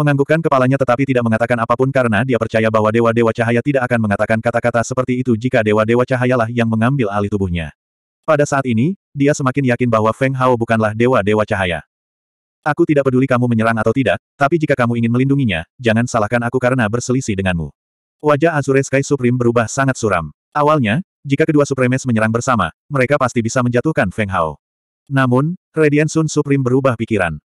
menganggukkan kepalanya tetapi tidak mengatakan apapun karena dia percaya bahwa Dewa-Dewa Cahaya tidak akan mengatakan kata-kata seperti itu jika Dewa-Dewa Cahayalah yang mengambil alih tubuhnya. Pada saat ini, dia semakin yakin bahwa Feng Hao bukanlah Dewa-Dewa Cahaya. Aku tidak peduli kamu menyerang atau tidak, tapi jika kamu ingin melindunginya, jangan salahkan aku karena berselisih denganmu. Wajah Azure Sky Supreme berubah sangat suram. Awalnya, jika kedua Supremes menyerang bersama, mereka pasti bisa menjatuhkan Feng Hao. Namun, Radiant Sun Supreme berubah pikiran.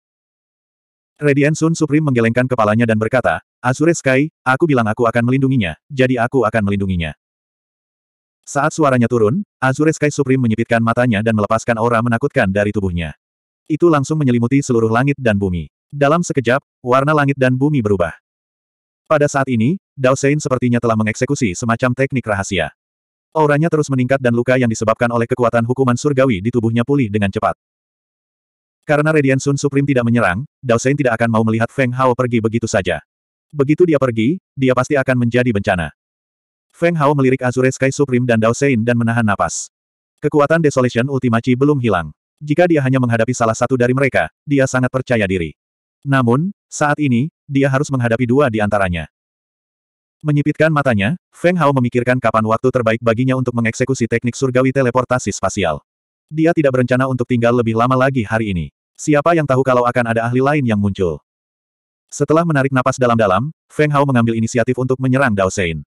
Radiant Sun Supreme menggelengkan kepalanya dan berkata, Azure Sky, aku bilang aku akan melindunginya, jadi aku akan melindunginya. Saat suaranya turun, Azure Sky Supreme menyipitkan matanya dan melepaskan aura menakutkan dari tubuhnya. Itu langsung menyelimuti seluruh langit dan bumi. Dalam sekejap, warna langit dan bumi berubah. Pada saat ini, Dao Sein sepertinya telah mengeksekusi semacam teknik rahasia. Auranya terus meningkat dan luka yang disebabkan oleh kekuatan hukuman surgawi di tubuhnya pulih dengan cepat. Karena Radiant Sun Supreme tidak menyerang, Dao Sein tidak akan mau melihat Feng Hao pergi begitu saja. Begitu dia pergi, dia pasti akan menjadi bencana. Feng Hao melirik Azure Sky Supreme dan Dao Sein dan menahan napas. Kekuatan Desolation Ultimaci belum hilang. Jika dia hanya menghadapi salah satu dari mereka, dia sangat percaya diri. Namun, saat ini, dia harus menghadapi dua di antaranya. Menyipitkan matanya, Feng Hao memikirkan kapan waktu terbaik baginya untuk mengeksekusi teknik surgawi teleportasi spasial. Dia tidak berencana untuk tinggal lebih lama lagi hari ini. Siapa yang tahu kalau akan ada ahli lain yang muncul? Setelah menarik napas dalam-dalam, Feng Hao mengambil inisiatif untuk menyerang Dao Sein.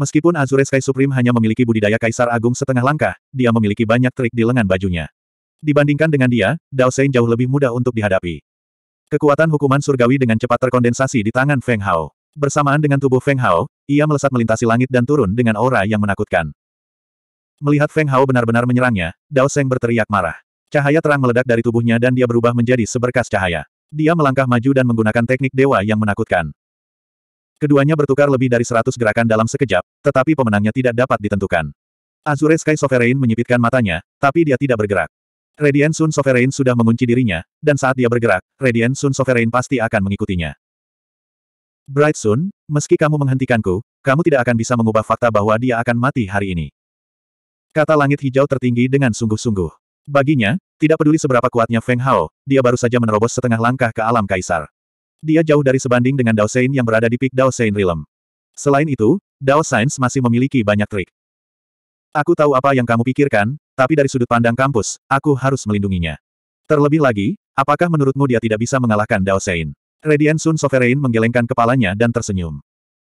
Meskipun Azure Sky Supreme hanya memiliki budidaya Kaisar Agung setengah langkah, dia memiliki banyak trik di lengan bajunya. Dibandingkan dengan dia, Dao Sein jauh lebih mudah untuk dihadapi. Kekuatan hukuman surgawi dengan cepat terkondensasi di tangan Feng Hao. Bersamaan dengan tubuh Feng Hao, ia melesat melintasi langit dan turun dengan aura yang menakutkan. Melihat Feng Hao benar-benar menyerangnya, Dao Seng berteriak marah. Cahaya terang meledak dari tubuhnya dan dia berubah menjadi seberkas cahaya. Dia melangkah maju dan menggunakan teknik dewa yang menakutkan. Keduanya bertukar lebih dari seratus gerakan dalam sekejap, tetapi pemenangnya tidak dapat ditentukan. Azure Sky Sovereign menyipitkan matanya, tapi dia tidak bergerak. Radiant Sun Sovereign sudah mengunci dirinya, dan saat dia bergerak, Radiant Sun Sovereign pasti akan mengikutinya. Bright Sun, meski kamu menghentikanku, kamu tidak akan bisa mengubah fakta bahwa dia akan mati hari ini. Kata langit hijau tertinggi dengan sungguh-sungguh. Baginya, tidak peduli seberapa kuatnya Feng Hao, dia baru saja menerobos setengah langkah ke alam kaisar. Dia jauh dari sebanding dengan Dao Sein yang berada di peak Dao Sein Realm. Selain itu, Dao Science masih memiliki banyak trik. Aku tahu apa yang kamu pikirkan, tapi dari sudut pandang kampus, aku harus melindunginya. Terlebih lagi, apakah menurutmu dia tidak bisa mengalahkan Dao Sein? Radiant Sun Sovereign menggelengkan kepalanya dan tersenyum.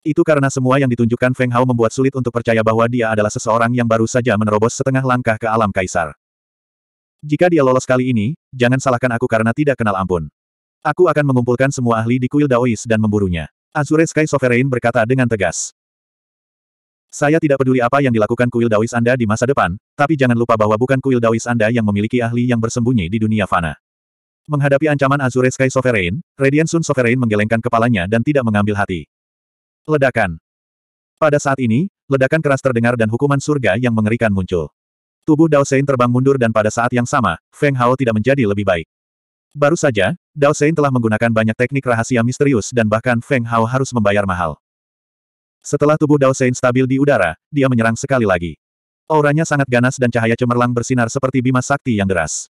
Itu karena semua yang ditunjukkan Feng Hao membuat sulit untuk percaya bahwa dia adalah seseorang yang baru saja menerobos setengah langkah ke alam kaisar. Jika dia lolos kali ini, jangan salahkan aku karena tidak kenal ampun. Aku akan mengumpulkan semua ahli di kuil Daois dan memburunya. Azure Sky Sovereign berkata dengan tegas. Saya tidak peduli apa yang dilakukan kuil Daois Anda di masa depan, tapi jangan lupa bahwa bukan kuil Daois Anda yang memiliki ahli yang bersembunyi di dunia fana. Menghadapi ancaman Azure Sky Sovereign, Radiant Sun Sovereign menggelengkan kepalanya dan tidak mengambil hati. Ledakan. Pada saat ini, ledakan keras terdengar dan hukuman surga yang mengerikan muncul. Tubuh Dao Sein terbang mundur dan pada saat yang sama, Feng Hao tidak menjadi lebih baik. Baru saja, Dao Sein telah menggunakan banyak teknik rahasia misterius dan bahkan Feng Hao harus membayar mahal. Setelah tubuh Dao Sein stabil di udara, dia menyerang sekali lagi. Auranya sangat ganas dan cahaya cemerlang bersinar seperti bima sakti yang deras.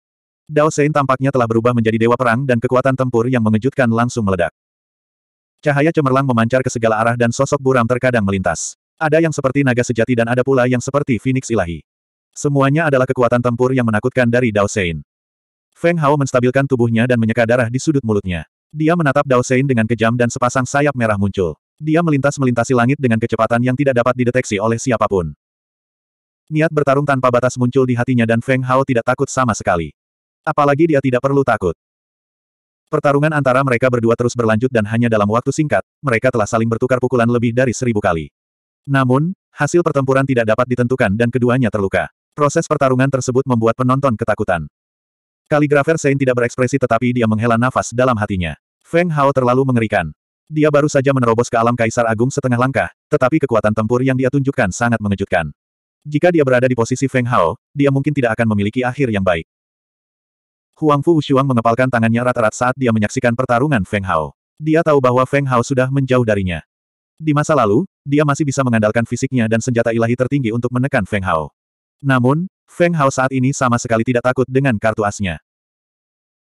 Dao Sein tampaknya telah berubah menjadi dewa perang dan kekuatan tempur yang mengejutkan langsung meledak. Cahaya cemerlang memancar ke segala arah dan sosok buram terkadang melintas. Ada yang seperti naga sejati dan ada pula yang seperti phoenix ilahi. Semuanya adalah kekuatan tempur yang menakutkan dari Dao Sein. Feng Hao menstabilkan tubuhnya dan menyeka darah di sudut mulutnya. Dia menatap Dao Sein dengan kejam dan sepasang sayap merah muncul. Dia melintas melintasi langit dengan kecepatan yang tidak dapat dideteksi oleh siapapun. Niat bertarung tanpa batas muncul di hatinya dan Feng Hao tidak takut sama sekali. Apalagi dia tidak perlu takut. Pertarungan antara mereka berdua terus berlanjut dan hanya dalam waktu singkat, mereka telah saling bertukar pukulan lebih dari seribu kali. Namun, hasil pertempuran tidak dapat ditentukan dan keduanya terluka. Proses pertarungan tersebut membuat penonton ketakutan. Kaligrafer Sein tidak berekspresi tetapi dia menghela nafas dalam hatinya. Feng Hao terlalu mengerikan. Dia baru saja menerobos ke alam Kaisar Agung setengah langkah, tetapi kekuatan tempur yang dia tunjukkan sangat mengejutkan. Jika dia berada di posisi Feng Hao, dia mungkin tidak akan memiliki akhir yang baik. Huang Fu Wushuang mengepalkan tangannya rata-rata saat dia menyaksikan pertarungan Feng Hao. Dia tahu bahwa Feng Hao sudah menjauh darinya. Di masa lalu, dia masih bisa mengandalkan fisiknya dan senjata ilahi tertinggi untuk menekan Feng Hao. Namun, Feng Hao saat ini sama sekali tidak takut dengan kartu asnya.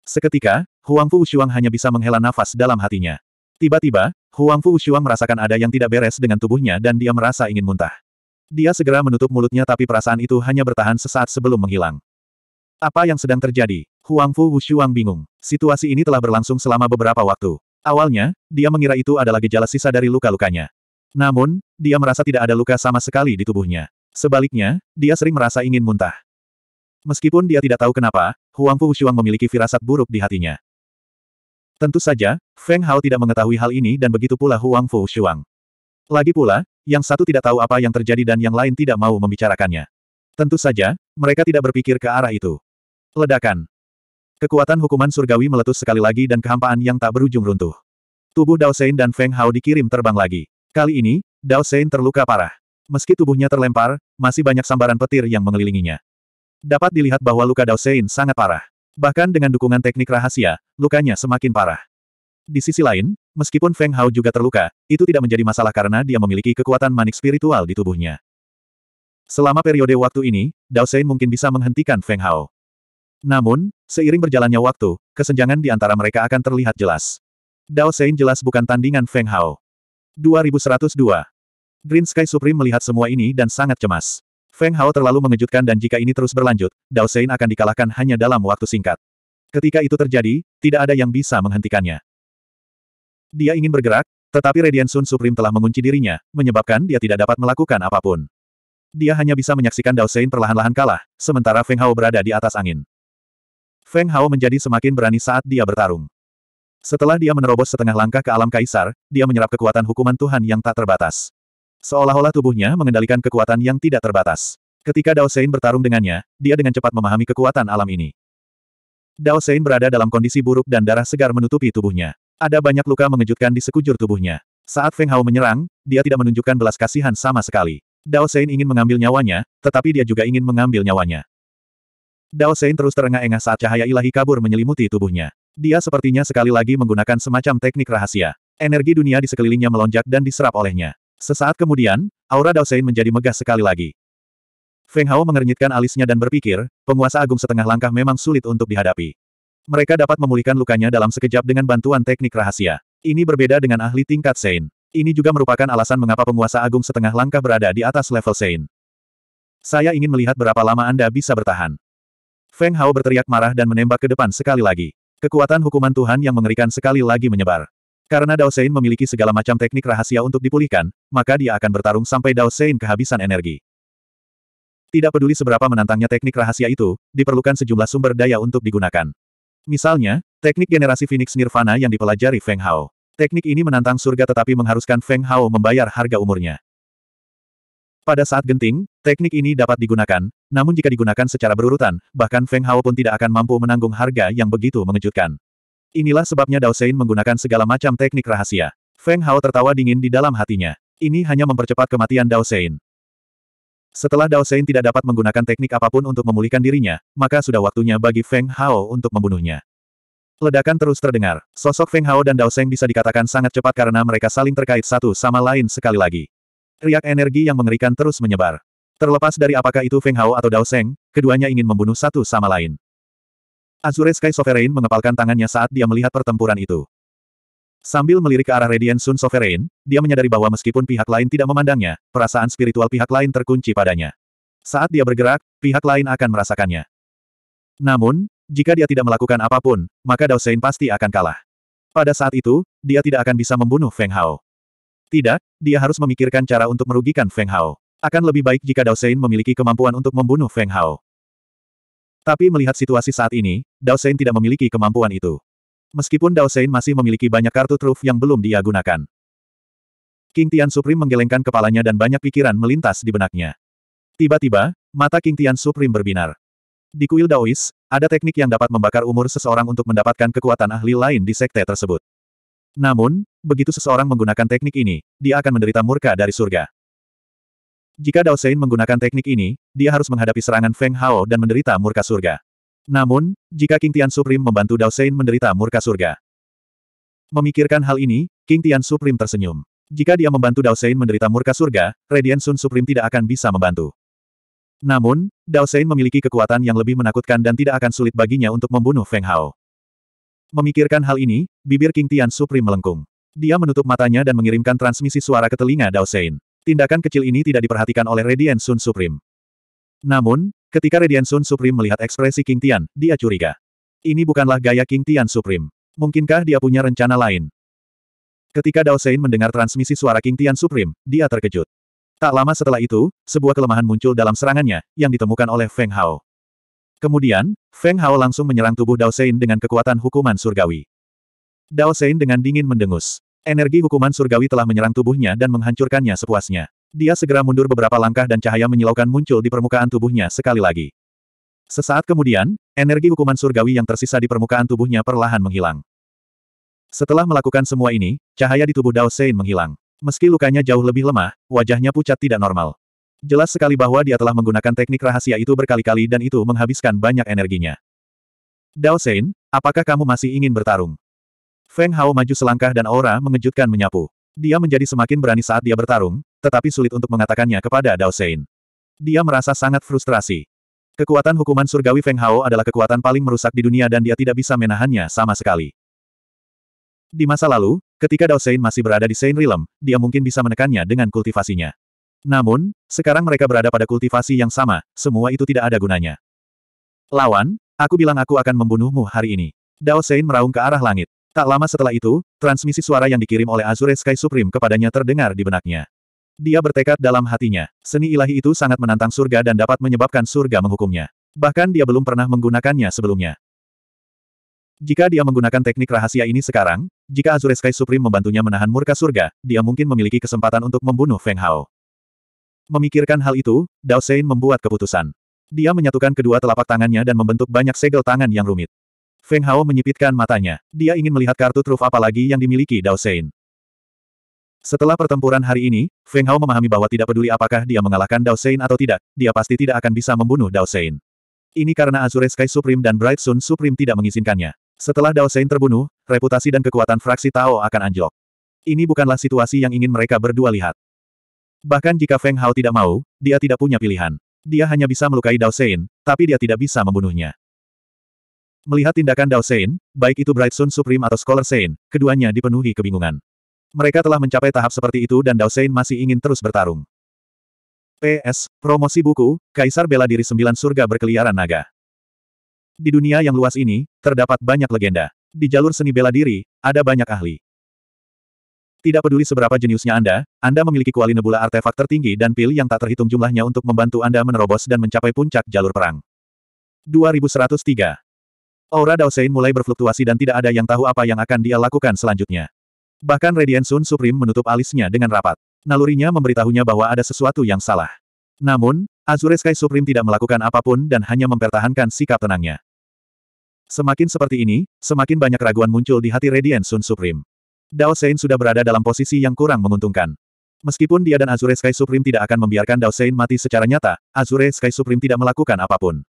Seketika, Huang Fu Ushuang hanya bisa menghela nafas dalam hatinya. Tiba-tiba, Huang Fu Ushuang merasakan ada yang tidak beres dengan tubuhnya dan dia merasa ingin muntah. Dia segera menutup mulutnya tapi perasaan itu hanya bertahan sesaat sebelum menghilang. Apa yang sedang terjadi? Huang Fu Wushuang bingung. Situasi ini telah berlangsung selama beberapa waktu. Awalnya, dia mengira itu adalah gejala sisa dari luka-lukanya. Namun, dia merasa tidak ada luka sama sekali di tubuhnya. Sebaliknya, dia sering merasa ingin muntah. Meskipun dia tidak tahu kenapa, Huang Fu Shuang memiliki firasat buruk di hatinya. Tentu saja, Feng Hao tidak mengetahui hal ini dan begitu pula Huang Fu Shuang. Lagi pula, yang satu tidak tahu apa yang terjadi dan yang lain tidak mau membicarakannya. Tentu saja, mereka tidak berpikir ke arah itu. Ledakan. Kekuatan hukuman surgawi meletus sekali lagi dan kehampaan yang tak berujung runtuh. Tubuh Dao Sein dan Feng Hao dikirim terbang lagi. Kali ini, Dao Sein terluka parah. Meski tubuhnya terlempar, masih banyak sambaran petir yang mengelilinginya. Dapat dilihat bahwa luka Dao Daosein sangat parah. Bahkan dengan dukungan teknik rahasia, lukanya semakin parah. Di sisi lain, meskipun Feng Hao juga terluka, itu tidak menjadi masalah karena dia memiliki kekuatan manik spiritual di tubuhnya. Selama periode waktu ini, Dao Daosein mungkin bisa menghentikan Feng Hao. Namun, seiring berjalannya waktu, kesenjangan di antara mereka akan terlihat jelas. Dao Daosein jelas bukan tandingan Feng Hao. 2102 Green Sky Supreme melihat semua ini dan sangat cemas. Feng Hao terlalu mengejutkan dan jika ini terus berlanjut, Dao Sein akan dikalahkan hanya dalam waktu singkat. Ketika itu terjadi, tidak ada yang bisa menghentikannya. Dia ingin bergerak, tetapi Radiant Sun Supreme telah mengunci dirinya, menyebabkan dia tidak dapat melakukan apapun. Dia hanya bisa menyaksikan Dao Sein perlahan-lahan kalah, sementara Feng Hao berada di atas angin. Feng Hao menjadi semakin berani saat dia bertarung. Setelah dia menerobos setengah langkah ke alam kaisar, dia menyerap kekuatan hukuman Tuhan yang tak terbatas. Seolah-olah tubuhnya mengendalikan kekuatan yang tidak terbatas. Ketika Dao Sein bertarung dengannya, dia dengan cepat memahami kekuatan alam ini. Dao Sein berada dalam kondisi buruk dan darah segar menutupi tubuhnya. Ada banyak luka mengejutkan di sekujur tubuhnya. Saat Feng Hao menyerang, dia tidak menunjukkan belas kasihan sama sekali. Dao Sein ingin mengambil nyawanya, tetapi dia juga ingin mengambil nyawanya. Dao Sein terus terengah-engah saat cahaya ilahi kabur menyelimuti tubuhnya. Dia sepertinya sekali lagi menggunakan semacam teknik rahasia. Energi dunia di sekelilingnya melonjak dan diserap olehnya. Sesaat kemudian, aura Dao Daosein menjadi megah sekali lagi. Feng Hao mengernyitkan alisnya dan berpikir, penguasa agung setengah langkah memang sulit untuk dihadapi. Mereka dapat memulihkan lukanya dalam sekejap dengan bantuan teknik rahasia. Ini berbeda dengan ahli tingkat Sein. Ini juga merupakan alasan mengapa penguasa agung setengah langkah berada di atas level Sein. Saya ingin melihat berapa lama Anda bisa bertahan. Feng Hao berteriak marah dan menembak ke depan sekali lagi. Kekuatan hukuman Tuhan yang mengerikan sekali lagi menyebar. Karena Dao Sein memiliki segala macam teknik rahasia untuk dipulihkan, maka dia akan bertarung sampai Dao Sein kehabisan energi. Tidak peduli seberapa menantangnya teknik rahasia itu, diperlukan sejumlah sumber daya untuk digunakan. Misalnya, teknik generasi Phoenix Nirvana yang dipelajari Feng Hao. Teknik ini menantang surga tetapi mengharuskan Feng Hao membayar harga umurnya. Pada saat genting, teknik ini dapat digunakan, namun jika digunakan secara berurutan, bahkan Feng Hao pun tidak akan mampu menanggung harga yang begitu mengejutkan. Inilah sebabnya Dao Sein menggunakan segala macam teknik rahasia. Feng Hao tertawa dingin di dalam hatinya. Ini hanya mempercepat kematian Dao Sein. Setelah Dao Sein tidak dapat menggunakan teknik apapun untuk memulihkan dirinya, maka sudah waktunya bagi Feng Hao untuk membunuhnya. Ledakan terus terdengar. Sosok Feng Hao dan Dao Seng bisa dikatakan sangat cepat karena mereka saling terkait satu sama lain sekali lagi. Riak energi yang mengerikan terus menyebar. Terlepas dari apakah itu Feng Hao atau Dao Seng, keduanya ingin membunuh satu sama lain. Azure Sky Sovereign mengepalkan tangannya saat dia melihat pertempuran itu. Sambil melirik ke arah Radiant Sun Sovereign, dia menyadari bahwa meskipun pihak lain tidak memandangnya, perasaan spiritual pihak lain terkunci padanya. Saat dia bergerak, pihak lain akan merasakannya. Namun, jika dia tidak melakukan apapun, maka Dao Sein pasti akan kalah. Pada saat itu, dia tidak akan bisa membunuh Feng Hao. Tidak, dia harus memikirkan cara untuk merugikan Feng Hao. Akan lebih baik jika Dao Sein memiliki kemampuan untuk membunuh Feng Hao. Tapi melihat situasi saat ini, Dao Sein tidak memiliki kemampuan itu. Meskipun Dao Sein masih memiliki banyak kartu truf yang belum dia gunakan. King Tian Supreme menggelengkan kepalanya dan banyak pikiran melintas di benaknya. Tiba-tiba, mata King Tian Supreme berbinar. Di kuil Daois, ada teknik yang dapat membakar umur seseorang untuk mendapatkan kekuatan ahli lain di sekte tersebut. Namun, begitu seseorang menggunakan teknik ini, dia akan menderita murka dari surga. Jika Dao Sein menggunakan teknik ini, dia harus menghadapi serangan Feng Hao dan menderita murka surga. Namun, jika King Tian Supreme membantu Dao Sein menderita murka surga. Memikirkan hal ini, King Tian Supreme tersenyum. Jika dia membantu Dao Sein menderita murka surga, Radiant Sun Supreme tidak akan bisa membantu. Namun, Dao Sein memiliki kekuatan yang lebih menakutkan dan tidak akan sulit baginya untuk membunuh Feng Hao. Memikirkan hal ini, bibir King Tian Supreme melengkung. Dia menutup matanya dan mengirimkan transmisi suara ke telinga Dao Sein. Tindakan kecil ini tidak diperhatikan oleh Redian Sun Supreme. Namun, ketika Redian Sun Supreme melihat ekspresi King Tian, dia curiga. Ini bukanlah gaya King Tian Supreme. Mungkinkah dia punya rencana lain? Ketika Dao Sein mendengar transmisi suara King Tian Supreme, dia terkejut. Tak lama setelah itu, sebuah kelemahan muncul dalam serangannya, yang ditemukan oleh Feng Hao. Kemudian, Feng Hao langsung menyerang tubuh Dao Sein dengan kekuatan hukuman surgawi. Dao Sein dengan dingin mendengus. Energi hukuman surgawi telah menyerang tubuhnya dan menghancurkannya sepuasnya. Dia segera mundur beberapa langkah dan cahaya menyilaukan muncul di permukaan tubuhnya sekali lagi. Sesaat kemudian, energi hukuman surgawi yang tersisa di permukaan tubuhnya perlahan menghilang. Setelah melakukan semua ini, cahaya di tubuh Dao Sein menghilang. Meski lukanya jauh lebih lemah, wajahnya pucat tidak normal. Jelas sekali bahwa dia telah menggunakan teknik rahasia itu berkali-kali dan itu menghabiskan banyak energinya. Dao Sein, apakah kamu masih ingin bertarung? Feng Hao maju selangkah dan aura mengejutkan menyapu. Dia menjadi semakin berani saat dia bertarung, tetapi sulit untuk mengatakannya kepada Dao Sein. Dia merasa sangat frustrasi. Kekuatan hukuman surgawi Feng Hao adalah kekuatan paling merusak di dunia dan dia tidak bisa menahannya sama sekali. Di masa lalu, ketika Dao Sein masih berada di Sein Realm, dia mungkin bisa menekannya dengan kultivasinya. Namun, sekarang mereka berada pada kultivasi yang sama, semua itu tidak ada gunanya. Lawan, aku bilang aku akan membunuhmu hari ini. Dao Sein meraung ke arah langit. Tak lama setelah itu, transmisi suara yang dikirim oleh Azure Sky Supreme kepadanya terdengar di benaknya. Dia bertekad dalam hatinya, seni ilahi itu sangat menantang surga dan dapat menyebabkan surga menghukumnya. Bahkan dia belum pernah menggunakannya sebelumnya. Jika dia menggunakan teknik rahasia ini sekarang, jika Azure Sky Supreme membantunya menahan murka surga, dia mungkin memiliki kesempatan untuk membunuh Feng Hao. Memikirkan hal itu, Dao Sein membuat keputusan. Dia menyatukan kedua telapak tangannya dan membentuk banyak segel tangan yang rumit. Feng Hao menyipitkan matanya. Dia ingin melihat kartu truf apalagi yang dimiliki Dao Sein. Setelah pertempuran hari ini, Feng Hao memahami bahwa tidak peduli apakah dia mengalahkan Dao Sein atau tidak, dia pasti tidak akan bisa membunuh Dao Sein. Ini karena Azure Sky Supreme dan Bright Sun Supreme tidak mengizinkannya. Setelah Dao Sein terbunuh, reputasi dan kekuatan fraksi Tao akan anjlok. Ini bukanlah situasi yang ingin mereka berdua lihat. Bahkan jika Feng Hao tidak mau, dia tidak punya pilihan. Dia hanya bisa melukai Dao Sein, tapi dia tidak bisa membunuhnya. Melihat tindakan Dao Sein, baik itu Bright Sun Supreme atau Scholar Sein, keduanya dipenuhi kebingungan. Mereka telah mencapai tahap seperti itu dan Dao Sein masih ingin terus bertarung. PS, promosi buku, Kaisar Bela Diri Sembilan Surga Berkeliaran Naga. Di dunia yang luas ini, terdapat banyak legenda. Di jalur seni bela diri, ada banyak ahli. Tidak peduli seberapa jeniusnya Anda, Anda memiliki kuali nebula artefak tertinggi dan pil yang tak terhitung jumlahnya untuk membantu Anda menerobos dan mencapai puncak jalur perang. 2103 Aura Dao Daosein mulai berfluktuasi dan tidak ada yang tahu apa yang akan dia lakukan selanjutnya. Bahkan Radiant Sun Supreme menutup alisnya dengan rapat. Nalurinya memberitahunya bahwa ada sesuatu yang salah. Namun, Azure Sky Supreme tidak melakukan apapun dan hanya mempertahankan sikap tenangnya. Semakin seperti ini, semakin banyak keraguan muncul di hati Radiant Sun Supreme. Dao Sein sudah berada dalam posisi yang kurang menguntungkan. Meskipun dia dan Azure Sky Supreme tidak akan membiarkan Dao Sein mati secara nyata, Azure Sky Supreme tidak melakukan apapun.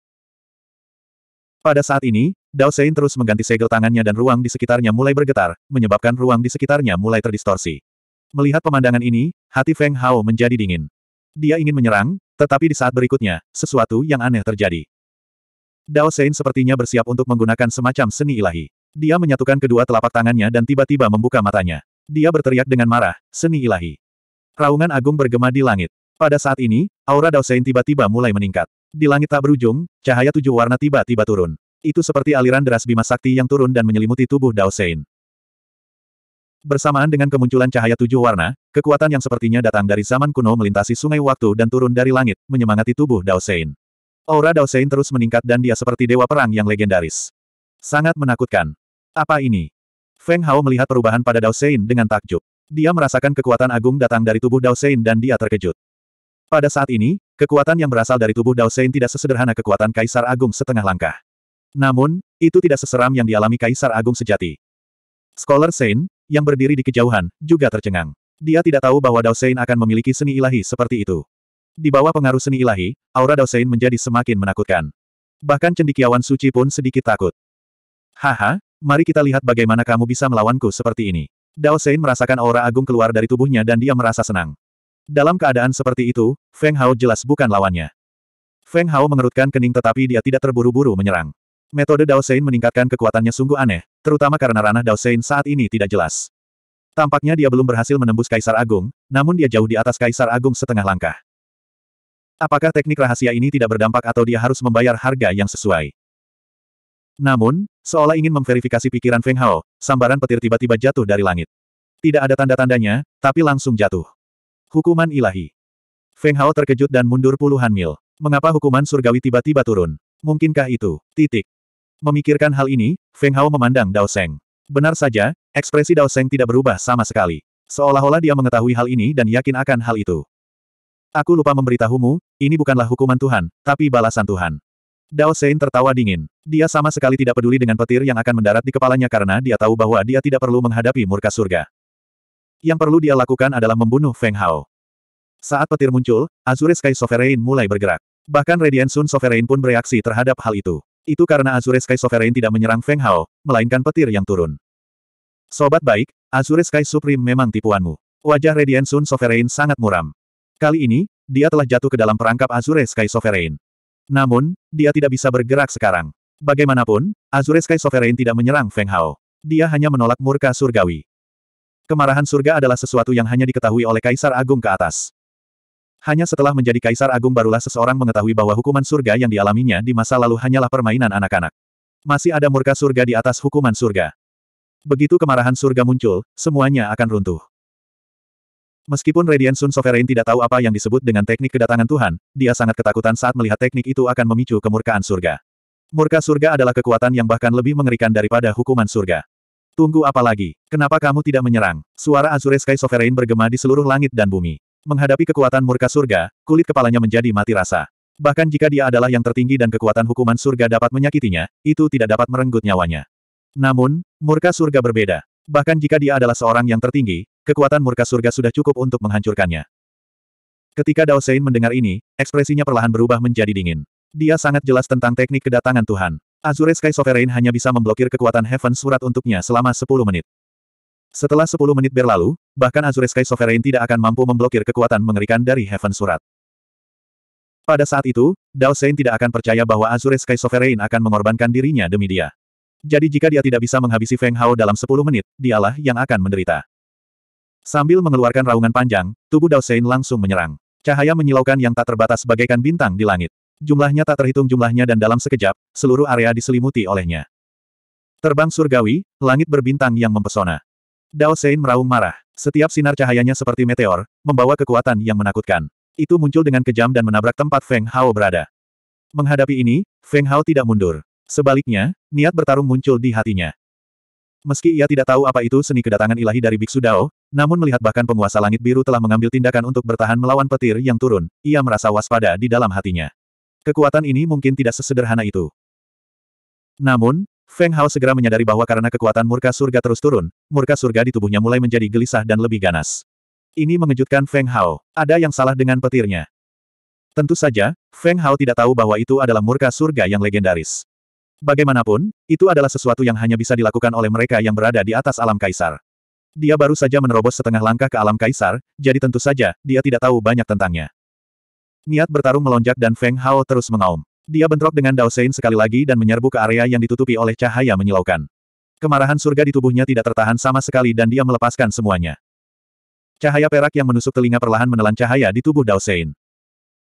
Pada saat ini, Dao Sein terus mengganti segel tangannya dan ruang di sekitarnya mulai bergetar, menyebabkan ruang di sekitarnya mulai terdistorsi. Melihat pemandangan ini, hati Feng Hao menjadi dingin. Dia ingin menyerang, tetapi di saat berikutnya, sesuatu yang aneh terjadi. Dao Sein sepertinya bersiap untuk menggunakan semacam seni ilahi. Dia menyatukan kedua telapak tangannya dan tiba-tiba membuka matanya. Dia berteriak dengan marah, seni ilahi. Raungan agung bergema di langit. Pada saat ini, aura Dao Sein tiba-tiba mulai meningkat. Di langit tak berujung, cahaya tujuh warna tiba-tiba turun. Itu seperti aliran deras bima sakti yang turun dan menyelimuti tubuh Dao Sein. Bersamaan dengan kemunculan cahaya tujuh warna, kekuatan yang sepertinya datang dari zaman kuno melintasi sungai waktu dan turun dari langit, menyemangati tubuh Dao Sein. Aura Dao Sein terus meningkat dan dia seperti dewa perang yang legendaris. Sangat menakutkan. Apa ini? Feng Hao melihat perubahan pada Dao Sein dengan takjub. Dia merasakan kekuatan agung datang dari tubuh Dao Sein dan dia terkejut. Pada saat ini, Kekuatan yang berasal dari tubuh Dao Sein tidak sesederhana kekuatan Kaisar Agung setengah langkah. Namun, itu tidak seseram yang dialami Kaisar Agung sejati. Scholar Sein, yang berdiri di kejauhan, juga tercengang. Dia tidak tahu bahwa Dao Sein akan memiliki seni ilahi seperti itu. Di bawah pengaruh seni ilahi, aura Dao Sein menjadi semakin menakutkan. Bahkan cendikiawan suci pun sedikit takut. Haha, mari kita lihat bagaimana kamu bisa melawanku seperti ini. Dao Sein merasakan aura agung keluar dari tubuhnya dan dia merasa senang. Dalam keadaan seperti itu, Feng Hao jelas bukan lawannya. Feng Hao mengerutkan kening tetapi dia tidak terburu-buru menyerang. Metode Dao Sein meningkatkan kekuatannya sungguh aneh, terutama karena ranah Dao Sein saat ini tidak jelas. Tampaknya dia belum berhasil menembus Kaisar Agung, namun dia jauh di atas Kaisar Agung setengah langkah. Apakah teknik rahasia ini tidak berdampak atau dia harus membayar harga yang sesuai? Namun, seolah ingin memverifikasi pikiran Feng Hao, sambaran petir tiba-tiba jatuh dari langit. Tidak ada tanda-tandanya, tapi langsung jatuh. Hukuman ilahi. Feng Hao terkejut dan mundur puluhan mil. Mengapa hukuman surgawi tiba-tiba turun? Mungkinkah itu? Titik. Memikirkan hal ini, Feng Hao memandang Dao Seng. Benar saja, ekspresi Dao Seng tidak berubah sama sekali. Seolah-olah dia mengetahui hal ini dan yakin akan hal itu. Aku lupa memberitahumu, ini bukanlah hukuman Tuhan, tapi balasan Tuhan. Dao Sein tertawa dingin. Dia sama sekali tidak peduli dengan petir yang akan mendarat di kepalanya karena dia tahu bahwa dia tidak perlu menghadapi murka surga. Yang perlu dia lakukan adalah membunuh Feng Hao. Saat petir muncul, Azure Sky Sovereign mulai bergerak. Bahkan Radiant Sun Sovereign pun bereaksi terhadap hal itu. Itu karena Azure Sky Sovereign tidak menyerang Feng Hao, melainkan petir yang turun. Sobat baik, Azure Sky Supreme memang tipuanmu. Wajah Radiant Sun Sovereign sangat muram. Kali ini, dia telah jatuh ke dalam perangkap Azure Sky Sovereign. Namun, dia tidak bisa bergerak sekarang. Bagaimanapun, Azure Sky Sovereign tidak menyerang Feng Hao. Dia hanya menolak murka surgawi. Kemarahan surga adalah sesuatu yang hanya diketahui oleh Kaisar Agung ke atas. Hanya setelah menjadi Kaisar Agung barulah seseorang mengetahui bahwa hukuman surga yang dialaminya di masa lalu hanyalah permainan anak-anak. Masih ada murka surga di atas hukuman surga. Begitu kemarahan surga muncul, semuanya akan runtuh. Meskipun Radiant Sun Sovereign tidak tahu apa yang disebut dengan teknik kedatangan Tuhan, dia sangat ketakutan saat melihat teknik itu akan memicu kemurkaan surga. Murka surga adalah kekuatan yang bahkan lebih mengerikan daripada hukuman surga. Tunggu apa lagi? Kenapa kamu tidak menyerang? Suara Azure Sky Sovereign bergema di seluruh langit dan bumi. Menghadapi kekuatan murka surga, kulit kepalanya menjadi mati rasa. Bahkan jika dia adalah yang tertinggi dan kekuatan hukuman surga dapat menyakitinya, itu tidak dapat merenggut nyawanya. Namun, murka surga berbeda. Bahkan jika dia adalah seorang yang tertinggi, kekuatan murka surga sudah cukup untuk menghancurkannya. Ketika Dao Sein mendengar ini, ekspresinya perlahan berubah menjadi dingin. Dia sangat jelas tentang teknik kedatangan Tuhan. Azure Sky Sovereign hanya bisa memblokir kekuatan Heaven Surat untuknya selama 10 menit. Setelah 10 menit berlalu, bahkan Azure Sky Sovereign tidak akan mampu memblokir kekuatan mengerikan dari Heaven Surat. Pada saat itu, Dao Sein tidak akan percaya bahwa Azure Sky Sovereign akan mengorbankan dirinya demi dia. Jadi jika dia tidak bisa menghabisi Feng Hao dalam 10 menit, dialah yang akan menderita. Sambil mengeluarkan raungan panjang, tubuh Dao Sein langsung menyerang. Cahaya menyilaukan yang tak terbatas bagaikan bintang di langit. Jumlahnya tak terhitung jumlahnya dan dalam sekejap, seluruh area diselimuti olehnya. Terbang surgawi, langit berbintang yang mempesona. Dao Sein meraung marah. Setiap sinar cahayanya seperti meteor, membawa kekuatan yang menakutkan. Itu muncul dengan kejam dan menabrak tempat Feng Hao berada. Menghadapi ini, Feng Hao tidak mundur. Sebaliknya, niat bertarung muncul di hatinya. Meski ia tidak tahu apa itu seni kedatangan ilahi dari Biksu Dao, namun melihat bahkan penguasa langit biru telah mengambil tindakan untuk bertahan melawan petir yang turun, ia merasa waspada di dalam hatinya. Kekuatan ini mungkin tidak sesederhana itu. Namun, Feng Hao segera menyadari bahwa karena kekuatan murka surga terus turun, murka surga di tubuhnya mulai menjadi gelisah dan lebih ganas. Ini mengejutkan Feng Hao. Ada yang salah dengan petirnya. Tentu saja, Feng Hao tidak tahu bahwa itu adalah murka surga yang legendaris. Bagaimanapun, itu adalah sesuatu yang hanya bisa dilakukan oleh mereka yang berada di atas alam kaisar. Dia baru saja menerobos setengah langkah ke alam kaisar, jadi tentu saja, dia tidak tahu banyak tentangnya. Niat bertarung melonjak dan Feng Hao terus mengaum. Dia bentrok dengan Dao Sein sekali lagi dan menyerbu ke area yang ditutupi oleh cahaya menyilaukan. Kemarahan surga di tubuhnya tidak tertahan sama sekali dan dia melepaskan semuanya. Cahaya perak yang menusuk telinga perlahan menelan cahaya di tubuh Dao Sein.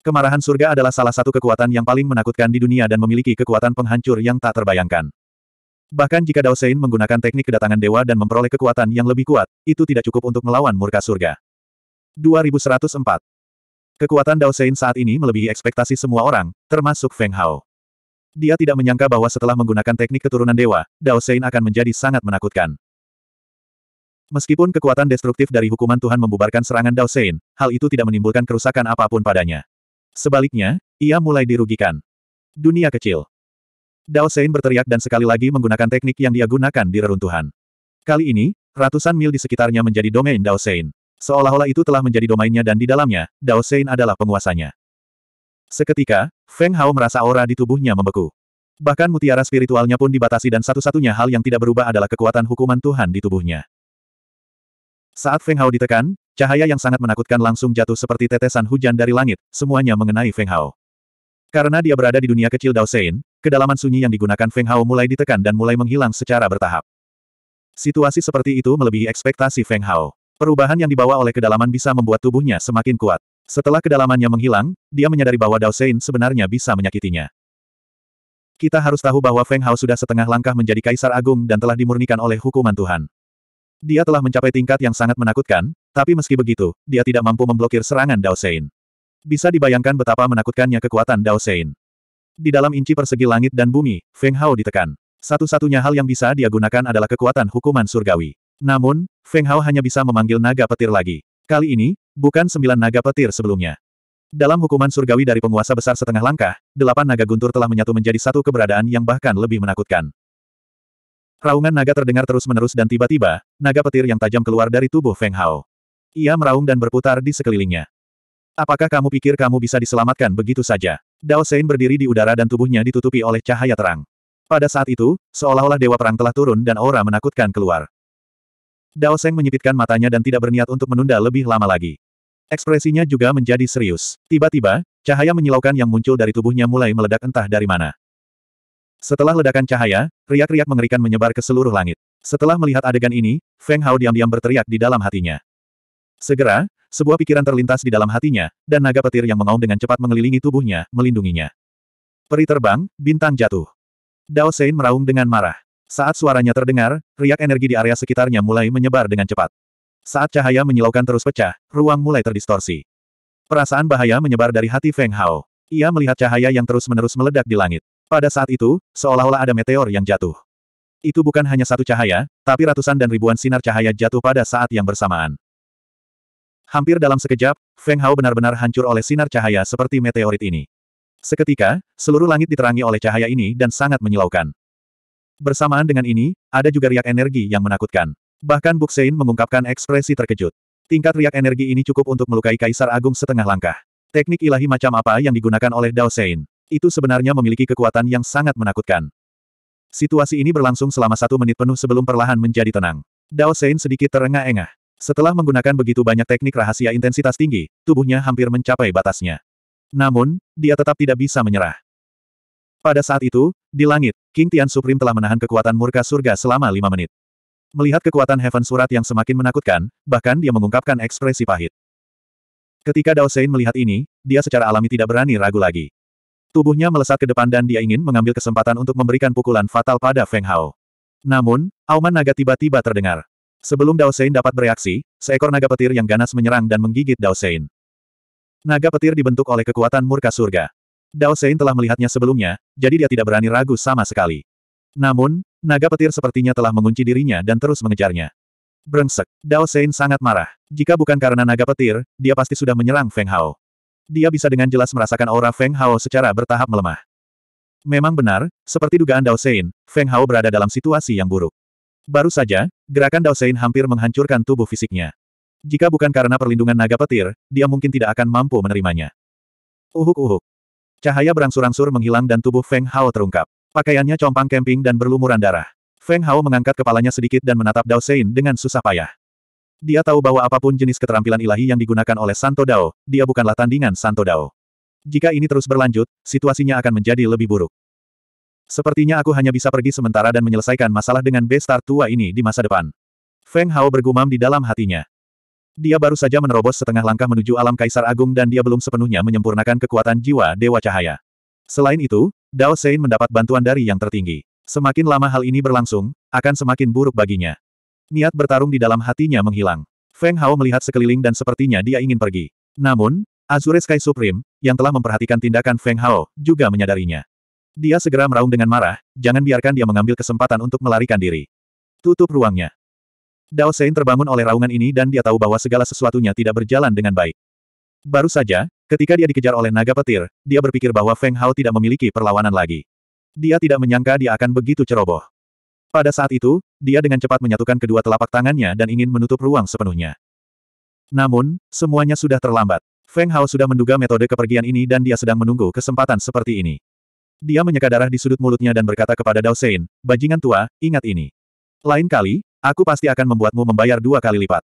Kemarahan surga adalah salah satu kekuatan yang paling menakutkan di dunia dan memiliki kekuatan penghancur yang tak terbayangkan. Bahkan jika Dao Sein menggunakan teknik kedatangan dewa dan memperoleh kekuatan yang lebih kuat, itu tidak cukup untuk melawan murka surga. 2104 Kekuatan Dao Sein saat ini melebihi ekspektasi semua orang, termasuk Feng Hao. Dia tidak menyangka bahwa setelah menggunakan teknik keturunan dewa, Dao Sein akan menjadi sangat menakutkan. Meskipun kekuatan destruktif dari hukuman Tuhan membubarkan serangan Dao Sein, hal itu tidak menimbulkan kerusakan apapun padanya. Sebaliknya, ia mulai dirugikan. Dunia kecil. Dao Sein berteriak dan sekali lagi menggunakan teknik yang dia gunakan di reruntuhan. Kali ini, ratusan mil di sekitarnya menjadi domain Dao Sein. Seolah-olah itu telah menjadi domainnya dan di dalamnya, Dao Sein adalah penguasanya. Seketika, Feng Hao merasa aura di tubuhnya membeku. Bahkan mutiara spiritualnya pun dibatasi dan satu-satunya hal yang tidak berubah adalah kekuatan hukuman Tuhan di tubuhnya. Saat Feng Hao ditekan, cahaya yang sangat menakutkan langsung jatuh seperti tetesan hujan dari langit, semuanya mengenai Feng Hao. Karena dia berada di dunia kecil Dao Sein, kedalaman sunyi yang digunakan Feng Hao mulai ditekan dan mulai menghilang secara bertahap. Situasi seperti itu melebihi ekspektasi Feng Hao. Perubahan yang dibawa oleh kedalaman bisa membuat tubuhnya semakin kuat. Setelah kedalamannya menghilang, dia menyadari bahwa Dao Sein sebenarnya bisa menyakitinya. Kita harus tahu bahwa Feng Hao sudah setengah langkah menjadi kaisar agung dan telah dimurnikan oleh hukuman Tuhan. Dia telah mencapai tingkat yang sangat menakutkan, tapi meski begitu, dia tidak mampu memblokir serangan Dao Sein. Bisa dibayangkan betapa menakutkannya kekuatan Dao Sein. Di dalam inci persegi langit dan bumi, Feng Hao ditekan. Satu-satunya hal yang bisa dia gunakan adalah kekuatan hukuman surgawi. Namun, Feng Hao hanya bisa memanggil naga petir lagi. Kali ini, bukan sembilan naga petir sebelumnya. Dalam hukuman surgawi dari penguasa besar setengah langkah, delapan naga guntur telah menyatu menjadi satu keberadaan yang bahkan lebih menakutkan. Raungan naga terdengar terus-menerus dan tiba-tiba, naga petir yang tajam keluar dari tubuh Feng Hao. Ia meraung dan berputar di sekelilingnya. Apakah kamu pikir kamu bisa diselamatkan begitu saja? Dao Sein berdiri di udara dan tubuhnya ditutupi oleh cahaya terang. Pada saat itu, seolah-olah Dewa Perang telah turun dan aura menakutkan keluar. Dao Seng menyipitkan matanya dan tidak berniat untuk menunda lebih lama lagi. Ekspresinya juga menjadi serius. Tiba-tiba, cahaya menyilaukan yang muncul dari tubuhnya mulai meledak entah dari mana. Setelah ledakan cahaya, riak-riak mengerikan menyebar ke seluruh langit. Setelah melihat adegan ini, Feng Hao diam-diam berteriak di dalam hatinya. Segera, sebuah pikiran terlintas di dalam hatinya, dan naga petir yang mengaum dengan cepat mengelilingi tubuhnya, melindunginya. Peri terbang, bintang jatuh. Dao Sein meraung dengan marah. Saat suaranya terdengar, riak energi di area sekitarnya mulai menyebar dengan cepat. Saat cahaya menyilaukan terus pecah, ruang mulai terdistorsi. Perasaan bahaya menyebar dari hati Feng Hao. Ia melihat cahaya yang terus-menerus meledak di langit. Pada saat itu, seolah-olah ada meteor yang jatuh. Itu bukan hanya satu cahaya, tapi ratusan dan ribuan sinar cahaya jatuh pada saat yang bersamaan. Hampir dalam sekejap, Feng Hao benar-benar hancur oleh sinar cahaya seperti meteorit ini. Seketika, seluruh langit diterangi oleh cahaya ini dan sangat menyilaukan. Bersamaan dengan ini, ada juga riak energi yang menakutkan. Bahkan Buxain mengungkapkan ekspresi terkejut. Tingkat riak energi ini cukup untuk melukai Kaisar Agung setengah langkah. Teknik ilahi macam apa yang digunakan oleh Dao Sein? Itu sebenarnya memiliki kekuatan yang sangat menakutkan. Situasi ini berlangsung selama satu menit penuh sebelum perlahan menjadi tenang. Dao Sein sedikit terengah-engah. Setelah menggunakan begitu banyak teknik rahasia intensitas tinggi, tubuhnya hampir mencapai batasnya. Namun, dia tetap tidak bisa menyerah. Pada saat itu, di langit, King Tian Supreme telah menahan kekuatan murka surga selama lima menit. Melihat kekuatan Heaven Surat yang semakin menakutkan, bahkan dia mengungkapkan ekspresi pahit. Ketika Dao Sein melihat ini, dia secara alami tidak berani ragu lagi. Tubuhnya melesat ke depan dan dia ingin mengambil kesempatan untuk memberikan pukulan fatal pada Feng Hao. Namun, auman naga tiba-tiba terdengar. Sebelum Dao Sein dapat bereaksi, seekor naga petir yang ganas menyerang dan menggigit Dao Sein. Naga petir dibentuk oleh kekuatan murka surga. Dao Sein telah melihatnya sebelumnya, jadi dia tidak berani ragu sama sekali. Namun, naga petir sepertinya telah mengunci dirinya dan terus mengejarnya. Brengsek, Dao Sein sangat marah. Jika bukan karena naga petir, dia pasti sudah menyerang Feng Hao. Dia bisa dengan jelas merasakan aura Feng Hao secara bertahap melemah. Memang benar, seperti dugaan Dao Sein, Feng Hao berada dalam situasi yang buruk. Baru saja, gerakan Dao Sein hampir menghancurkan tubuh fisiknya. Jika bukan karena perlindungan naga petir, dia mungkin tidak akan mampu menerimanya. Uhuk-uhuk, Cahaya berangsur-angsur menghilang dan tubuh Feng Hao terungkap. Pakaiannya compang kemping dan berlumuran darah. Feng Hao mengangkat kepalanya sedikit dan menatap Dao Sein dengan susah payah. Dia tahu bahwa apapun jenis keterampilan ilahi yang digunakan oleh Santo Dao, dia bukanlah tandingan Santo Dao. Jika ini terus berlanjut, situasinya akan menjadi lebih buruk. Sepertinya aku hanya bisa pergi sementara dan menyelesaikan masalah dengan Bestar tua ini di masa depan. Feng Hao bergumam di dalam hatinya. Dia baru saja menerobos setengah langkah menuju alam Kaisar Agung dan dia belum sepenuhnya menyempurnakan kekuatan jiwa Dewa Cahaya. Selain itu, Dao Sein mendapat bantuan dari yang tertinggi. Semakin lama hal ini berlangsung, akan semakin buruk baginya. Niat bertarung di dalam hatinya menghilang. Feng Hao melihat sekeliling dan sepertinya dia ingin pergi. Namun, Azure Sky Supreme, yang telah memperhatikan tindakan Feng Hao, juga menyadarinya. Dia segera meraung dengan marah, jangan biarkan dia mengambil kesempatan untuk melarikan diri. Tutup ruangnya. Dao Sein terbangun oleh raungan ini dan dia tahu bahwa segala sesuatunya tidak berjalan dengan baik. Baru saja, ketika dia dikejar oleh naga petir, dia berpikir bahwa Feng Hao tidak memiliki perlawanan lagi. Dia tidak menyangka dia akan begitu ceroboh. Pada saat itu, dia dengan cepat menyatukan kedua telapak tangannya dan ingin menutup ruang sepenuhnya. Namun, semuanya sudah terlambat. Feng Hao sudah menduga metode kepergian ini dan dia sedang menunggu kesempatan seperti ini. Dia menyeka darah di sudut mulutnya dan berkata kepada Dao Sein, bajingan tua, ingat ini. Lain kali, Aku pasti akan membuatmu membayar dua kali lipat.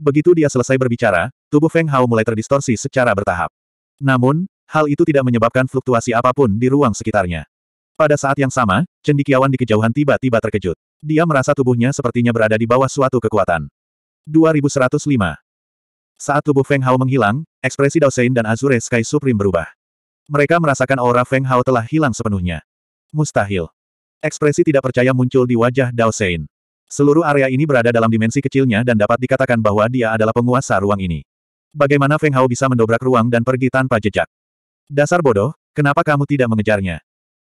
Begitu dia selesai berbicara, tubuh Feng Hao mulai terdistorsi secara bertahap. Namun, hal itu tidak menyebabkan fluktuasi apapun di ruang sekitarnya. Pada saat yang sama, cendikiawan di kejauhan tiba-tiba terkejut. Dia merasa tubuhnya sepertinya berada di bawah suatu kekuatan. 2105 Saat tubuh Feng Hao menghilang, ekspresi Dao Sein dan Azure Sky Supreme berubah. Mereka merasakan aura Feng Hao telah hilang sepenuhnya. Mustahil. Ekspresi tidak percaya muncul di wajah Dao Sein. Seluruh area ini berada dalam dimensi kecilnya dan dapat dikatakan bahwa dia adalah penguasa ruang ini. Bagaimana Feng Hao bisa mendobrak ruang dan pergi tanpa jejak? Dasar bodoh, kenapa kamu tidak mengejarnya?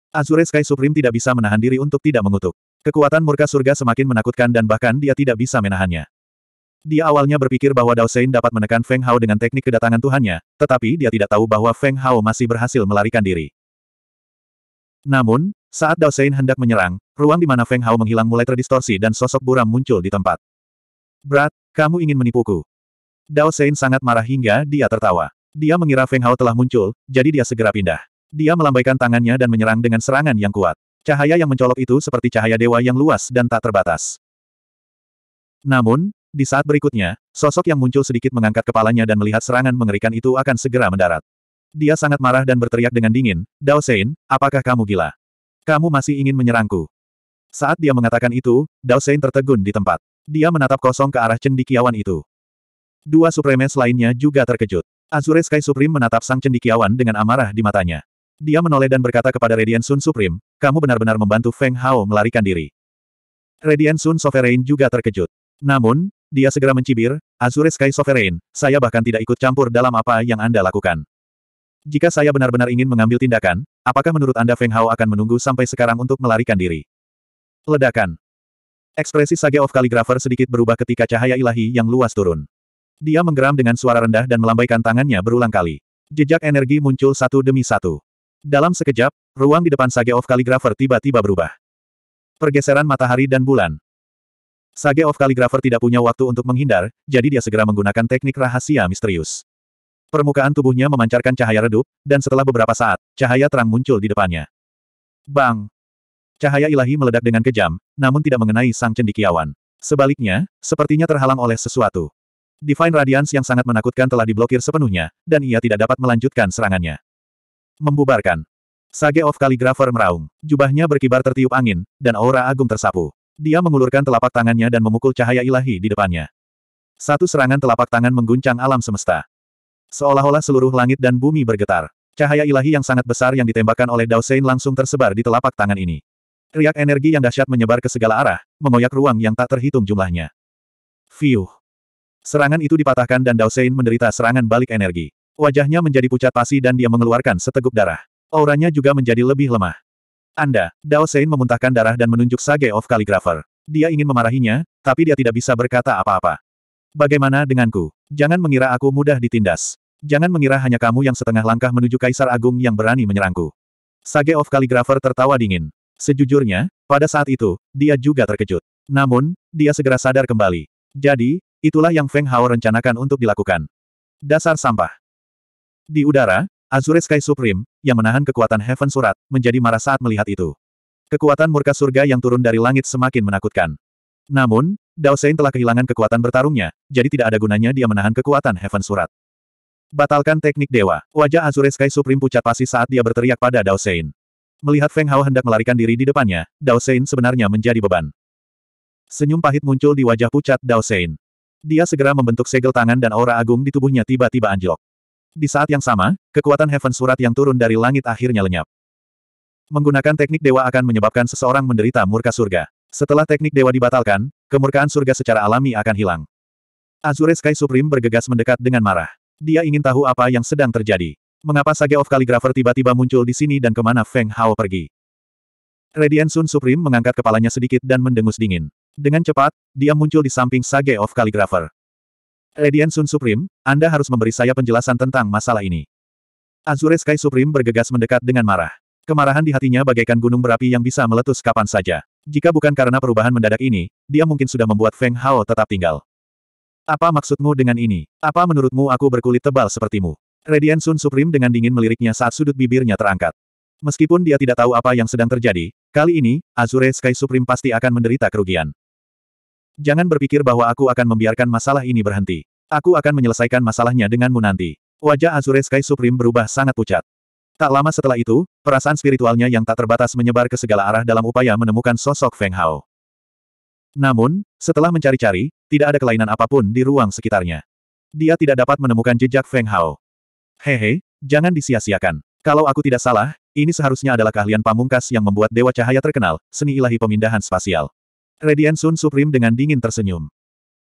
Azure Sky Supreme tidak bisa menahan diri untuk tidak mengutuk. Kekuatan murka surga semakin menakutkan dan bahkan dia tidak bisa menahannya. Dia awalnya berpikir bahwa Dao Sein dapat menekan Feng Hao dengan teknik kedatangan Tuhannya, tetapi dia tidak tahu bahwa Feng Hao masih berhasil melarikan diri. Namun, saat Dao Sein hendak menyerang, ruang di mana Feng Hao menghilang mulai terdistorsi dan sosok buram muncul di tempat. Berat, kamu ingin menipuku. Dao Sein sangat marah hingga dia tertawa. Dia mengira Feng Hao telah muncul, jadi dia segera pindah. Dia melambaikan tangannya dan menyerang dengan serangan yang kuat. Cahaya yang mencolok itu seperti cahaya dewa yang luas dan tak terbatas. Namun, di saat berikutnya, sosok yang muncul sedikit mengangkat kepalanya dan melihat serangan mengerikan itu akan segera mendarat. Dia sangat marah dan berteriak dengan dingin, Dao Sein, apakah kamu gila? Kamu masih ingin menyerangku. Saat dia mengatakan itu, Dao Sein tertegun di tempat. Dia menatap kosong ke arah cendikiawan itu. Dua supremes lainnya juga terkejut. Azure Sky Supreme menatap sang cendikiawan dengan amarah di matanya. Dia menoleh dan berkata kepada Radiant Sun Supreme, kamu benar-benar membantu Feng Hao melarikan diri. Radiant Sun Sovereign juga terkejut. Namun, dia segera mencibir, Azure Sky Sovereign, saya bahkan tidak ikut campur dalam apa yang Anda lakukan. Jika saya benar-benar ingin mengambil tindakan, apakah menurut Anda Feng Hao akan menunggu sampai sekarang untuk melarikan diri? Ledakan. Ekspresi Sage of Calligrapher sedikit berubah ketika cahaya ilahi yang luas turun. Dia menggeram dengan suara rendah dan melambaikan tangannya berulang kali. Jejak energi muncul satu demi satu. Dalam sekejap, ruang di depan Sage of Calligrapher tiba-tiba berubah. Pergeseran matahari dan bulan. Sage of Calligrapher tidak punya waktu untuk menghindar, jadi dia segera menggunakan teknik rahasia misterius. Permukaan tubuhnya memancarkan cahaya redup, dan setelah beberapa saat, cahaya terang muncul di depannya. Bang! Cahaya ilahi meledak dengan kejam, namun tidak mengenai sang cendikiawan. Sebaliknya, sepertinya terhalang oleh sesuatu. Divine Radiance yang sangat menakutkan telah diblokir sepenuhnya, dan ia tidak dapat melanjutkan serangannya. Membubarkan. Sage of Calligrapher meraung. Jubahnya berkibar tertiup angin, dan aura agung tersapu. Dia mengulurkan telapak tangannya dan memukul cahaya ilahi di depannya. Satu serangan telapak tangan mengguncang alam semesta. Seolah-olah seluruh langit dan bumi bergetar. Cahaya ilahi yang sangat besar yang ditembakkan oleh Dao Sein langsung tersebar di telapak tangan ini. Riak energi yang dahsyat menyebar ke segala arah, mengoyak ruang yang tak terhitung jumlahnya. Fiuh. Serangan itu dipatahkan dan Dao Sein menderita serangan balik energi. Wajahnya menjadi pucat pasi dan dia mengeluarkan seteguk darah. Auranya juga menjadi lebih lemah. Anda, Dao Sein memuntahkan darah dan menunjuk Sage of Calligrapher. Dia ingin memarahinya, tapi dia tidak bisa berkata apa-apa. Bagaimana denganku? Jangan mengira aku mudah ditindas. Jangan mengira hanya kamu yang setengah langkah menuju Kaisar Agung yang berani menyerangku. Sage of Calligrapher tertawa dingin. Sejujurnya, pada saat itu, dia juga terkejut. Namun, dia segera sadar kembali. Jadi, itulah yang Feng Hao rencanakan untuk dilakukan. Dasar sampah. Di udara, Azure Sky Supreme, yang menahan kekuatan Heaven Surat, menjadi marah saat melihat itu. Kekuatan murka surga yang turun dari langit semakin menakutkan. Namun, Dao Sein telah kehilangan kekuatan bertarungnya, jadi tidak ada gunanya dia menahan kekuatan Heaven Surat. Batalkan teknik dewa. Wajah Azure Sky Supreme pucat pasi saat dia berteriak pada Dao Sein. Melihat Feng Hao hendak melarikan diri di depannya, Dao Sein sebenarnya menjadi beban. Senyum pahit muncul di wajah pucat Dao Sein. Dia segera membentuk segel tangan dan aura agung di tubuhnya tiba-tiba anjlok. Di saat yang sama, kekuatan Heaven Surat yang turun dari langit akhirnya lenyap. Menggunakan teknik dewa akan menyebabkan seseorang menderita murka surga. Setelah teknik dewa dibatalkan, Kemurkaan surga secara alami akan hilang. Azure Sky Supreme bergegas mendekat dengan marah. Dia ingin tahu apa yang sedang terjadi. Mengapa Sage of Calligrapher tiba-tiba muncul di sini dan kemana Feng Hao pergi? Radiant Sun Supreme mengangkat kepalanya sedikit dan mendengus dingin. Dengan cepat, dia muncul di samping Sage of Calligrapher. Radiant Sun Supreme, Anda harus memberi saya penjelasan tentang masalah ini. Azure Sky Supreme bergegas mendekat dengan marah. Kemarahan di hatinya bagaikan gunung berapi yang bisa meletus kapan saja. Jika bukan karena perubahan mendadak ini, dia mungkin sudah membuat Feng Hao tetap tinggal. Apa maksudmu dengan ini? Apa menurutmu aku berkulit tebal sepertimu? Radiant Sun Supreme dengan dingin meliriknya saat sudut bibirnya terangkat. Meskipun dia tidak tahu apa yang sedang terjadi, kali ini, Azure Sky Supreme pasti akan menderita kerugian. Jangan berpikir bahwa aku akan membiarkan masalah ini berhenti. Aku akan menyelesaikan masalahnya denganmu nanti. Wajah Azure Sky Supreme berubah sangat pucat. Tak lama setelah itu, perasaan spiritualnya yang tak terbatas menyebar ke segala arah dalam upaya menemukan sosok Feng Hao. Namun, setelah mencari-cari, tidak ada kelainan apapun di ruang sekitarnya. Dia tidak dapat menemukan jejak Feng Hao. Hehe, jangan disia-siakan. Kalau aku tidak salah, ini seharusnya adalah keahlian pamungkas yang membuat Dewa Cahaya terkenal, seni ilahi pemindahan spasial. Radian Sun Supreme dengan dingin tersenyum.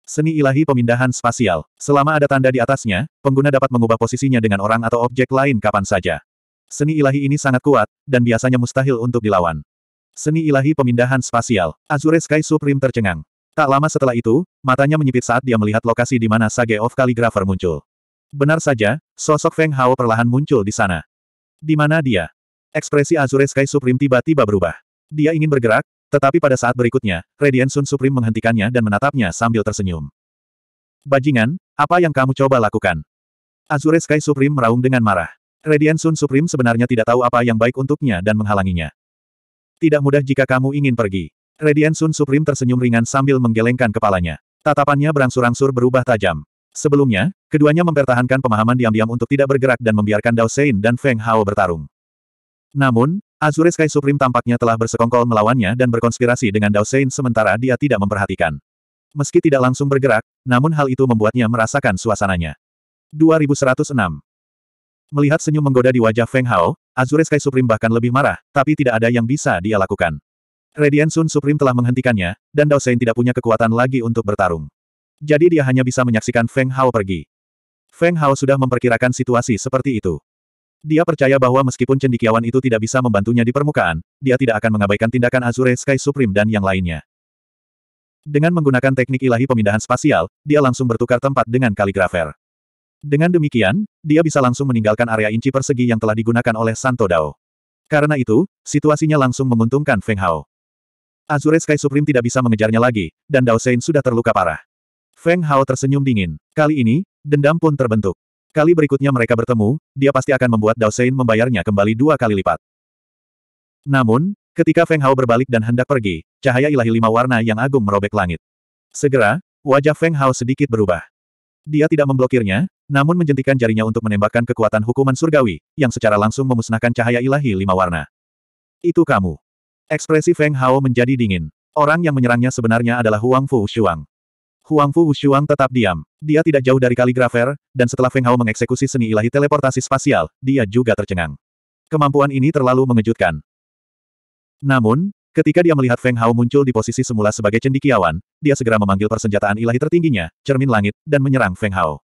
Seni ilahi pemindahan spasial. Selama ada tanda di atasnya, pengguna dapat mengubah posisinya dengan orang atau objek lain kapan saja. Seni ilahi ini sangat kuat, dan biasanya mustahil untuk dilawan. Seni ilahi pemindahan spasial. Azure Sky Supreme tercengang. Tak lama setelah itu, matanya menyipit saat dia melihat lokasi di mana Sage of Calligrapher muncul. Benar saja, sosok Feng Hao perlahan muncul di sana. Di mana dia? Ekspresi Azure Sky Supreme tiba-tiba berubah. Dia ingin bergerak, tetapi pada saat berikutnya, Radiant Sun Supreme menghentikannya dan menatapnya sambil tersenyum. Bajingan, apa yang kamu coba lakukan? Azure Sky Supreme meraung dengan marah. Radian Sun Supreme sebenarnya tidak tahu apa yang baik untuknya dan menghalanginya. Tidak mudah jika kamu ingin pergi. Radian Sun Supreme tersenyum ringan sambil menggelengkan kepalanya. Tatapannya berangsur-angsur berubah tajam. Sebelumnya, keduanya mempertahankan pemahaman diam-diam untuk tidak bergerak dan membiarkan Dao Sein dan Feng Hao bertarung. Namun, Azure Sky Supreme tampaknya telah bersekongkol melawannya dan berkonspirasi dengan Dao Sein sementara dia tidak memperhatikan. Meski tidak langsung bergerak, namun hal itu membuatnya merasakan suasananya. 2106 Melihat senyum menggoda di wajah Feng Hao, Azure Sky Supreme bahkan lebih marah, tapi tidak ada yang bisa dia lakukan. Radiant Sun Supreme telah menghentikannya, dan Dao Sein tidak punya kekuatan lagi untuk bertarung. Jadi dia hanya bisa menyaksikan Feng Hao pergi. Feng Hao sudah memperkirakan situasi seperti itu. Dia percaya bahwa meskipun cendikiawan itu tidak bisa membantunya di permukaan, dia tidak akan mengabaikan tindakan Azure Sky Supreme dan yang lainnya. Dengan menggunakan teknik ilahi pemindahan spasial, dia langsung bertukar tempat dengan kaligrafer. Dengan demikian, dia bisa langsung meninggalkan area inci persegi yang telah digunakan oleh Santo Dao. Karena itu, situasinya langsung menguntungkan Feng Hao. Azure Sky Supreme tidak bisa mengejarnya lagi, dan Dao Sein sudah terluka parah. Feng Hao tersenyum dingin. Kali ini, dendam pun terbentuk. Kali berikutnya mereka bertemu, dia pasti akan membuat Dao Sein membayarnya kembali dua kali lipat. Namun, ketika Feng Hao berbalik dan hendak pergi, cahaya ilahi lima warna yang agung merobek langit. Segera, wajah Feng Hao sedikit berubah. Dia tidak memblokirnya, namun menjentikan jarinya untuk menembakkan kekuatan hukuman surgawi, yang secara langsung memusnahkan cahaya ilahi lima warna. Itu kamu. Ekspresi Feng Hao menjadi dingin. Orang yang menyerangnya sebenarnya adalah Huang Fu Shuang. Huang Fu Shuang tetap diam. Dia tidak jauh dari kaligrafer, dan setelah Feng Hao mengeksekusi seni ilahi teleportasi spasial, dia juga tercengang. Kemampuan ini terlalu mengejutkan. Namun, ketika dia melihat Feng Hao muncul di posisi semula sebagai cendikiawan, dia segera memanggil persenjataan ilahi tertingginya, cermin langit, dan menyerang Feng Hao.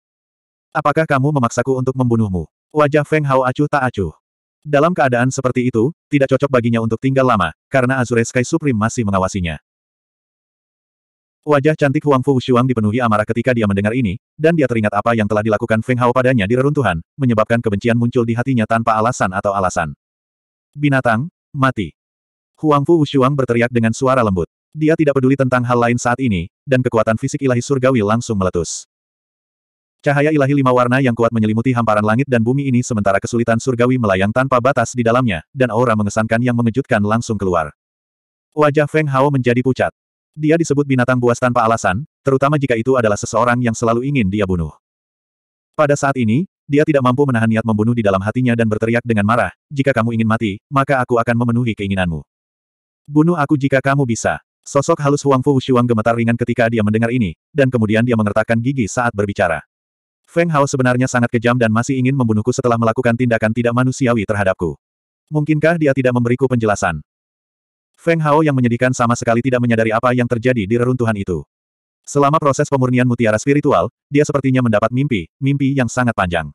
Apakah kamu memaksaku untuk membunuhmu? Wajah Feng Hao acuh tak acuh. Dalam keadaan seperti itu, tidak cocok baginya untuk tinggal lama, karena Azure Sky Supreme masih mengawasinya. Wajah cantik Huang Fu Shuang dipenuhi amarah ketika dia mendengar ini, dan dia teringat apa yang telah dilakukan Feng Hao padanya di reruntuhan, menyebabkan kebencian muncul di hatinya tanpa alasan atau alasan. Binatang, mati. Huang Fu Shuang berteriak dengan suara lembut. Dia tidak peduli tentang hal lain saat ini, dan kekuatan fisik ilahi surgawi langsung meletus. Cahaya ilahi lima warna yang kuat menyelimuti hamparan langit dan bumi ini sementara kesulitan surgawi melayang tanpa batas di dalamnya, dan aura mengesankan yang mengejutkan langsung keluar. Wajah Feng Hao menjadi pucat. Dia disebut binatang buas tanpa alasan, terutama jika itu adalah seseorang yang selalu ingin dia bunuh. Pada saat ini, dia tidak mampu menahan niat membunuh di dalam hatinya dan berteriak dengan marah, jika kamu ingin mati, maka aku akan memenuhi keinginanmu. Bunuh aku jika kamu bisa. Sosok halus Huang Fu Wushuang gemetar ringan ketika dia mendengar ini, dan kemudian dia mengertakkan gigi saat berbicara. Feng Hao sebenarnya sangat kejam dan masih ingin membunuhku setelah melakukan tindakan tidak manusiawi terhadapku. Mungkinkah dia tidak memberiku penjelasan? Feng Hao yang menyedihkan sama sekali tidak menyadari apa yang terjadi di reruntuhan itu. Selama proses pemurnian mutiara spiritual, dia sepertinya mendapat mimpi, mimpi yang sangat panjang.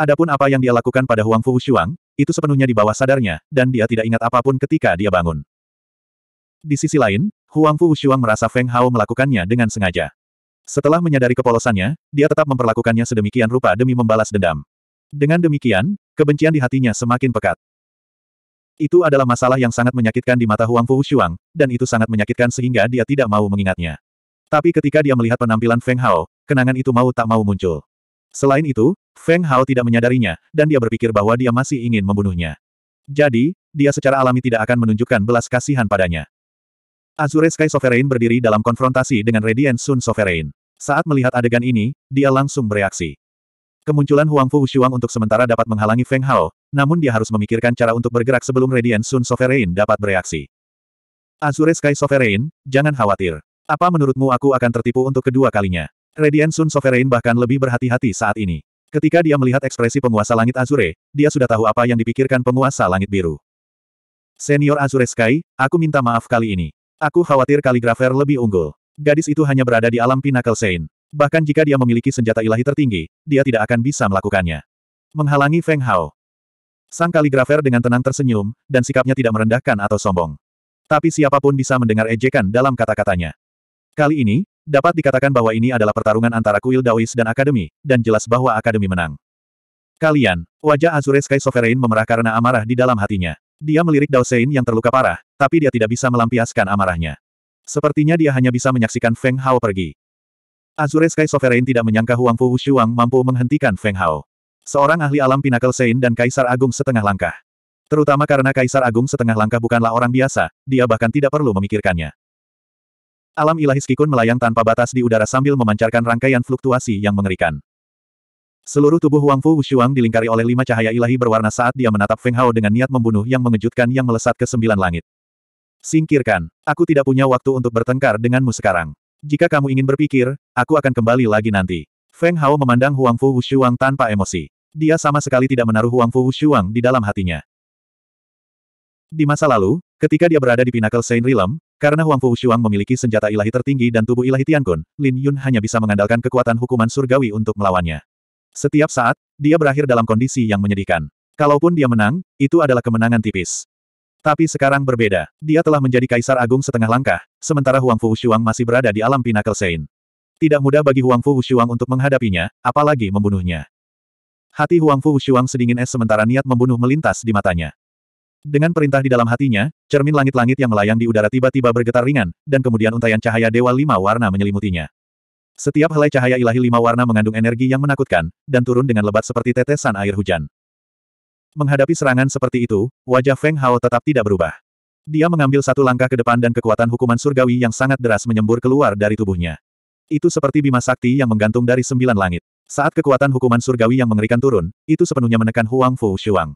Adapun apa yang dia lakukan pada Huang Fu Shuang, itu sepenuhnya di bawah sadarnya, dan dia tidak ingat apapun ketika dia bangun. Di sisi lain, Huang Fu Shuang merasa Feng Hao melakukannya dengan sengaja. Setelah menyadari kepolosannya, dia tetap memperlakukannya sedemikian rupa demi membalas dendam. Dengan demikian, kebencian di hatinya semakin pekat. Itu adalah masalah yang sangat menyakitkan di mata Huang Fu Shuang, dan itu sangat menyakitkan sehingga dia tidak mau mengingatnya. Tapi ketika dia melihat penampilan Feng Hao, kenangan itu mau tak mau muncul. Selain itu, Feng Hao tidak menyadarinya, dan dia berpikir bahwa dia masih ingin membunuhnya. Jadi, dia secara alami tidak akan menunjukkan belas kasihan padanya. Azure Sky Sovereign berdiri dalam konfrontasi dengan Radiant Sun Sovereign. Saat melihat adegan ini, dia langsung bereaksi. Kemunculan Huang Fu Wushuang untuk sementara dapat menghalangi Feng Hao, namun dia harus memikirkan cara untuk bergerak sebelum Radiant Sun Sovereign dapat bereaksi. Azure Sky Sovereign, jangan khawatir. Apa menurutmu aku akan tertipu untuk kedua kalinya? Radiant Sun Sovereign bahkan lebih berhati-hati saat ini. Ketika dia melihat ekspresi penguasa langit Azure, dia sudah tahu apa yang dipikirkan penguasa langit biru. Senior Azure Sky, aku minta maaf kali ini. Aku khawatir kaligrafer lebih unggul. Gadis itu hanya berada di alam Pinnacle Saint. Bahkan jika dia memiliki senjata ilahi tertinggi, dia tidak akan bisa melakukannya. Menghalangi Feng Hao. Sang kaligrafer dengan tenang tersenyum, dan sikapnya tidak merendahkan atau sombong. Tapi siapapun bisa mendengar ejekan dalam kata-katanya. Kali ini, dapat dikatakan bahwa ini adalah pertarungan antara kuil Daois dan Akademi, dan jelas bahwa Akademi menang. Kalian, wajah Azure Sky Sovereign memerah karena amarah di dalam hatinya. Dia melirik Dao Sein yang terluka parah, tapi dia tidak bisa melampiaskan amarahnya. Sepertinya dia hanya bisa menyaksikan Feng Hao pergi. Azure Sky Sovereign tidak menyangka Huang Fu Wushuang mampu menghentikan Feng Hao. Seorang ahli alam Pinnacle Sein dan Kaisar Agung setengah langkah. Terutama karena Kaisar Agung setengah langkah bukanlah orang biasa, dia bahkan tidak perlu memikirkannya. Alam ilahi Skikun melayang tanpa batas di udara sambil memancarkan rangkaian fluktuasi yang mengerikan. Seluruh tubuh Huang Fu Wushuang dilingkari oleh lima cahaya ilahi berwarna saat dia menatap Feng Hao dengan niat membunuh yang mengejutkan yang melesat ke sembilan langit. Singkirkan, aku tidak punya waktu untuk bertengkar denganmu sekarang. Jika kamu ingin berpikir, aku akan kembali lagi nanti. Feng Hao memandang Huang Fu Wushuang tanpa emosi. Dia sama sekali tidak menaruh Huang Fu Wushuang di dalam hatinya. Di masa lalu, ketika dia berada di Pinnacle Saint Realm, karena Huang Fu Wushuang memiliki senjata ilahi tertinggi dan tubuh ilahi Tiankun, Lin Yun hanya bisa mengandalkan kekuatan hukuman surgawi untuk melawannya. Setiap saat, dia berakhir dalam kondisi yang menyedihkan. Kalaupun dia menang, itu adalah kemenangan tipis. Tapi sekarang berbeda. Dia telah menjadi kaisar agung setengah langkah, sementara Huang Fu Wushuang masih berada di alam Pinnacle Sein. Tidak mudah bagi Huang Fu Wushuang untuk menghadapinya, apalagi membunuhnya. Hati Huang Fu Wushuang sedingin es sementara niat membunuh melintas di matanya. Dengan perintah di dalam hatinya, cermin langit-langit yang melayang di udara tiba-tiba bergetar ringan, dan kemudian untaian cahaya Dewa Lima Warna menyelimutinya. Setiap helai cahaya ilahi lima warna mengandung energi yang menakutkan, dan turun dengan lebat seperti tetesan air hujan. Menghadapi serangan seperti itu, wajah Feng Hao tetap tidak berubah. Dia mengambil satu langkah ke depan dan kekuatan hukuman surgawi yang sangat deras menyembur keluar dari tubuhnya. Itu seperti bima sakti yang menggantung dari sembilan langit. Saat kekuatan hukuman surgawi yang mengerikan turun, itu sepenuhnya menekan Huang Fu Shuang.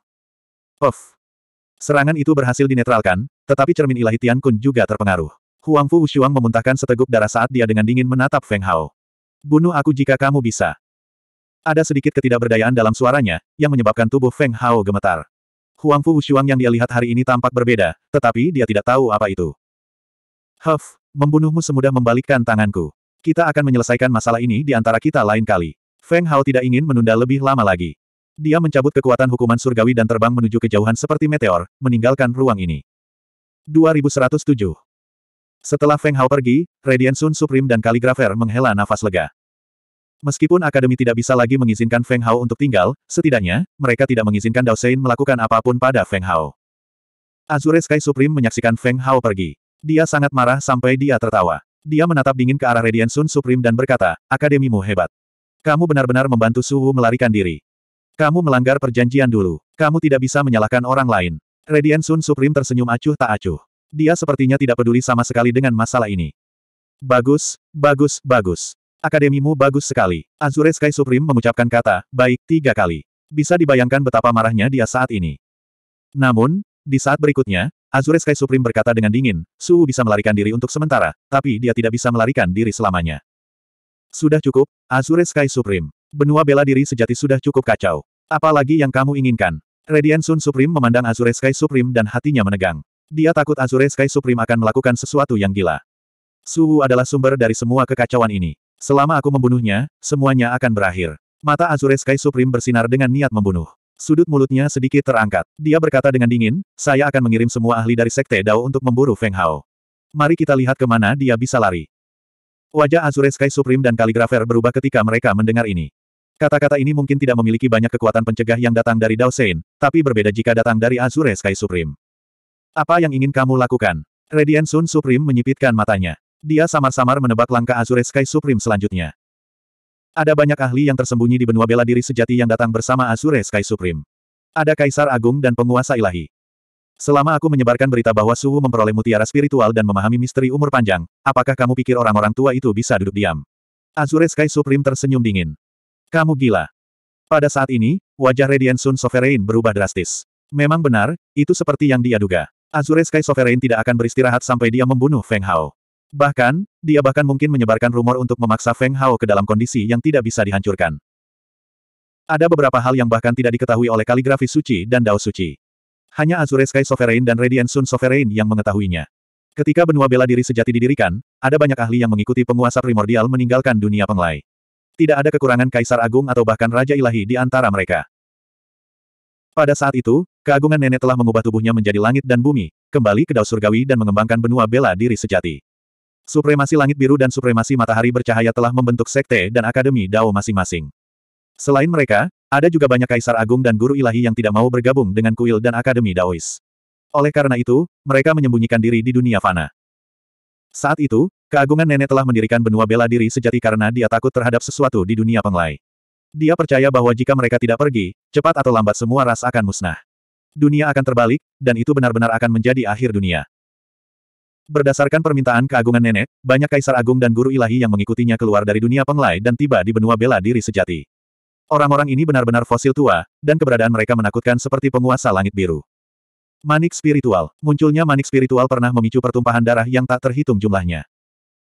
Puf. Serangan itu berhasil dinetralkan, tetapi cermin ilahi Tian Kun juga terpengaruh. Huang Fu Wushuang memuntahkan seteguk darah saat dia dengan dingin menatap Feng Hao. Bunuh aku jika kamu bisa. Ada sedikit ketidakberdayaan dalam suaranya, yang menyebabkan tubuh Feng Hao gemetar. Huang Fu Wushuang yang dia lihat hari ini tampak berbeda, tetapi dia tidak tahu apa itu. Huff, membunuhmu semudah membalikkan tanganku. Kita akan menyelesaikan masalah ini di antara kita lain kali. Feng Hao tidak ingin menunda lebih lama lagi. Dia mencabut kekuatan hukuman surgawi dan terbang menuju kejauhan seperti meteor, meninggalkan ruang ini. 2107 setelah Feng Hao pergi, Radiant Sun Supreme dan Kaligrafer menghela nafas lega. Meskipun Akademi tidak bisa lagi mengizinkan Feng Hao untuk tinggal, setidaknya, mereka tidak mengizinkan Dao Sein melakukan apapun pada Feng Hao. Azure Sky Supreme menyaksikan Feng Hao pergi. Dia sangat marah sampai dia tertawa. Dia menatap dingin ke arah Radiant Sun Supreme dan berkata, Akademimu hebat. Kamu benar-benar membantu Suhu melarikan diri. Kamu melanggar perjanjian dulu. Kamu tidak bisa menyalahkan orang lain. Radiant Sun Supreme tersenyum acuh tak acuh. Dia sepertinya tidak peduli sama sekali dengan masalah ini. Bagus, bagus, bagus. Akademimu bagus sekali. Azure Sky Supreme mengucapkan kata, baik, tiga kali. Bisa dibayangkan betapa marahnya dia saat ini. Namun, di saat berikutnya, Azure Sky Supreme berkata dengan dingin, Suu bisa melarikan diri untuk sementara, tapi dia tidak bisa melarikan diri selamanya. Sudah cukup, Azure Sky Supreme. Benua bela diri sejati sudah cukup kacau. Apalagi yang kamu inginkan? Radiant Sun Supreme memandang Azure Sky Supreme dan hatinya menegang. Dia takut Azure Sky Supreme akan melakukan sesuatu yang gila. Suhu adalah sumber dari semua kekacauan ini. Selama aku membunuhnya, semuanya akan berakhir. Mata Azure Sky Supreme bersinar dengan niat membunuh. Sudut mulutnya sedikit terangkat. Dia berkata dengan dingin, saya akan mengirim semua ahli dari Sekte Dao untuk memburu Feng Hao. Mari kita lihat kemana dia bisa lari. Wajah Azure Sky Supreme dan Kaligrafer berubah ketika mereka mendengar ini. Kata-kata ini mungkin tidak memiliki banyak kekuatan pencegah yang datang dari Dao Sein, tapi berbeda jika datang dari Azure Sky Supreme. Apa yang ingin kamu lakukan? Radiant Sun Supreme menyipitkan matanya. Dia samar-samar menebak langkah Azure Sky Supreme selanjutnya. Ada banyak ahli yang tersembunyi di benua bela diri sejati yang datang bersama Azure Sky Supreme. Ada Kaisar Agung dan Penguasa Ilahi. Selama aku menyebarkan berita bahwa Suhu memperoleh mutiara spiritual dan memahami misteri umur panjang, apakah kamu pikir orang-orang tua itu bisa duduk diam? Azure Sky Supreme tersenyum dingin. Kamu gila. Pada saat ini, wajah Radiant Sun Sovereign berubah drastis. Memang benar, itu seperti yang dia duga. Azure Sky Sovereign tidak akan beristirahat sampai dia membunuh Feng Hao. Bahkan, dia bahkan mungkin menyebarkan rumor untuk memaksa Feng Hao ke dalam kondisi yang tidak bisa dihancurkan. Ada beberapa hal yang bahkan tidak diketahui oleh kaligrafi suci dan dao suci. Hanya Azure Sky Sovereign dan Radiant Sun Sovereign yang mengetahuinya. Ketika benua bela diri sejati didirikan, ada banyak ahli yang mengikuti penguasa primordial meninggalkan dunia penglai. Tidak ada kekurangan kaisar agung atau bahkan raja ilahi di antara mereka. Pada saat itu, Keagungan nenek telah mengubah tubuhnya menjadi langit dan bumi, kembali ke Dao surgawi dan mengembangkan benua bela diri sejati. Supremasi langit biru dan supremasi matahari bercahaya telah membentuk sekte dan akademi dao masing-masing. Selain mereka, ada juga banyak kaisar agung dan guru ilahi yang tidak mau bergabung dengan kuil dan akademi daois. Oleh karena itu, mereka menyembunyikan diri di dunia fana. Saat itu, keagungan nenek telah mendirikan benua bela diri sejati karena dia takut terhadap sesuatu di dunia penglai. Dia percaya bahwa jika mereka tidak pergi, cepat atau lambat semua ras akan musnah. Dunia akan terbalik, dan itu benar-benar akan menjadi akhir dunia. Berdasarkan permintaan keagungan nenek, banyak kaisar agung dan guru ilahi yang mengikutinya keluar dari dunia penglai dan tiba di benua bela diri sejati. Orang-orang ini benar-benar fosil tua, dan keberadaan mereka menakutkan seperti penguasa langit biru. Manik spiritual. Munculnya manik spiritual pernah memicu pertumpahan darah yang tak terhitung jumlahnya.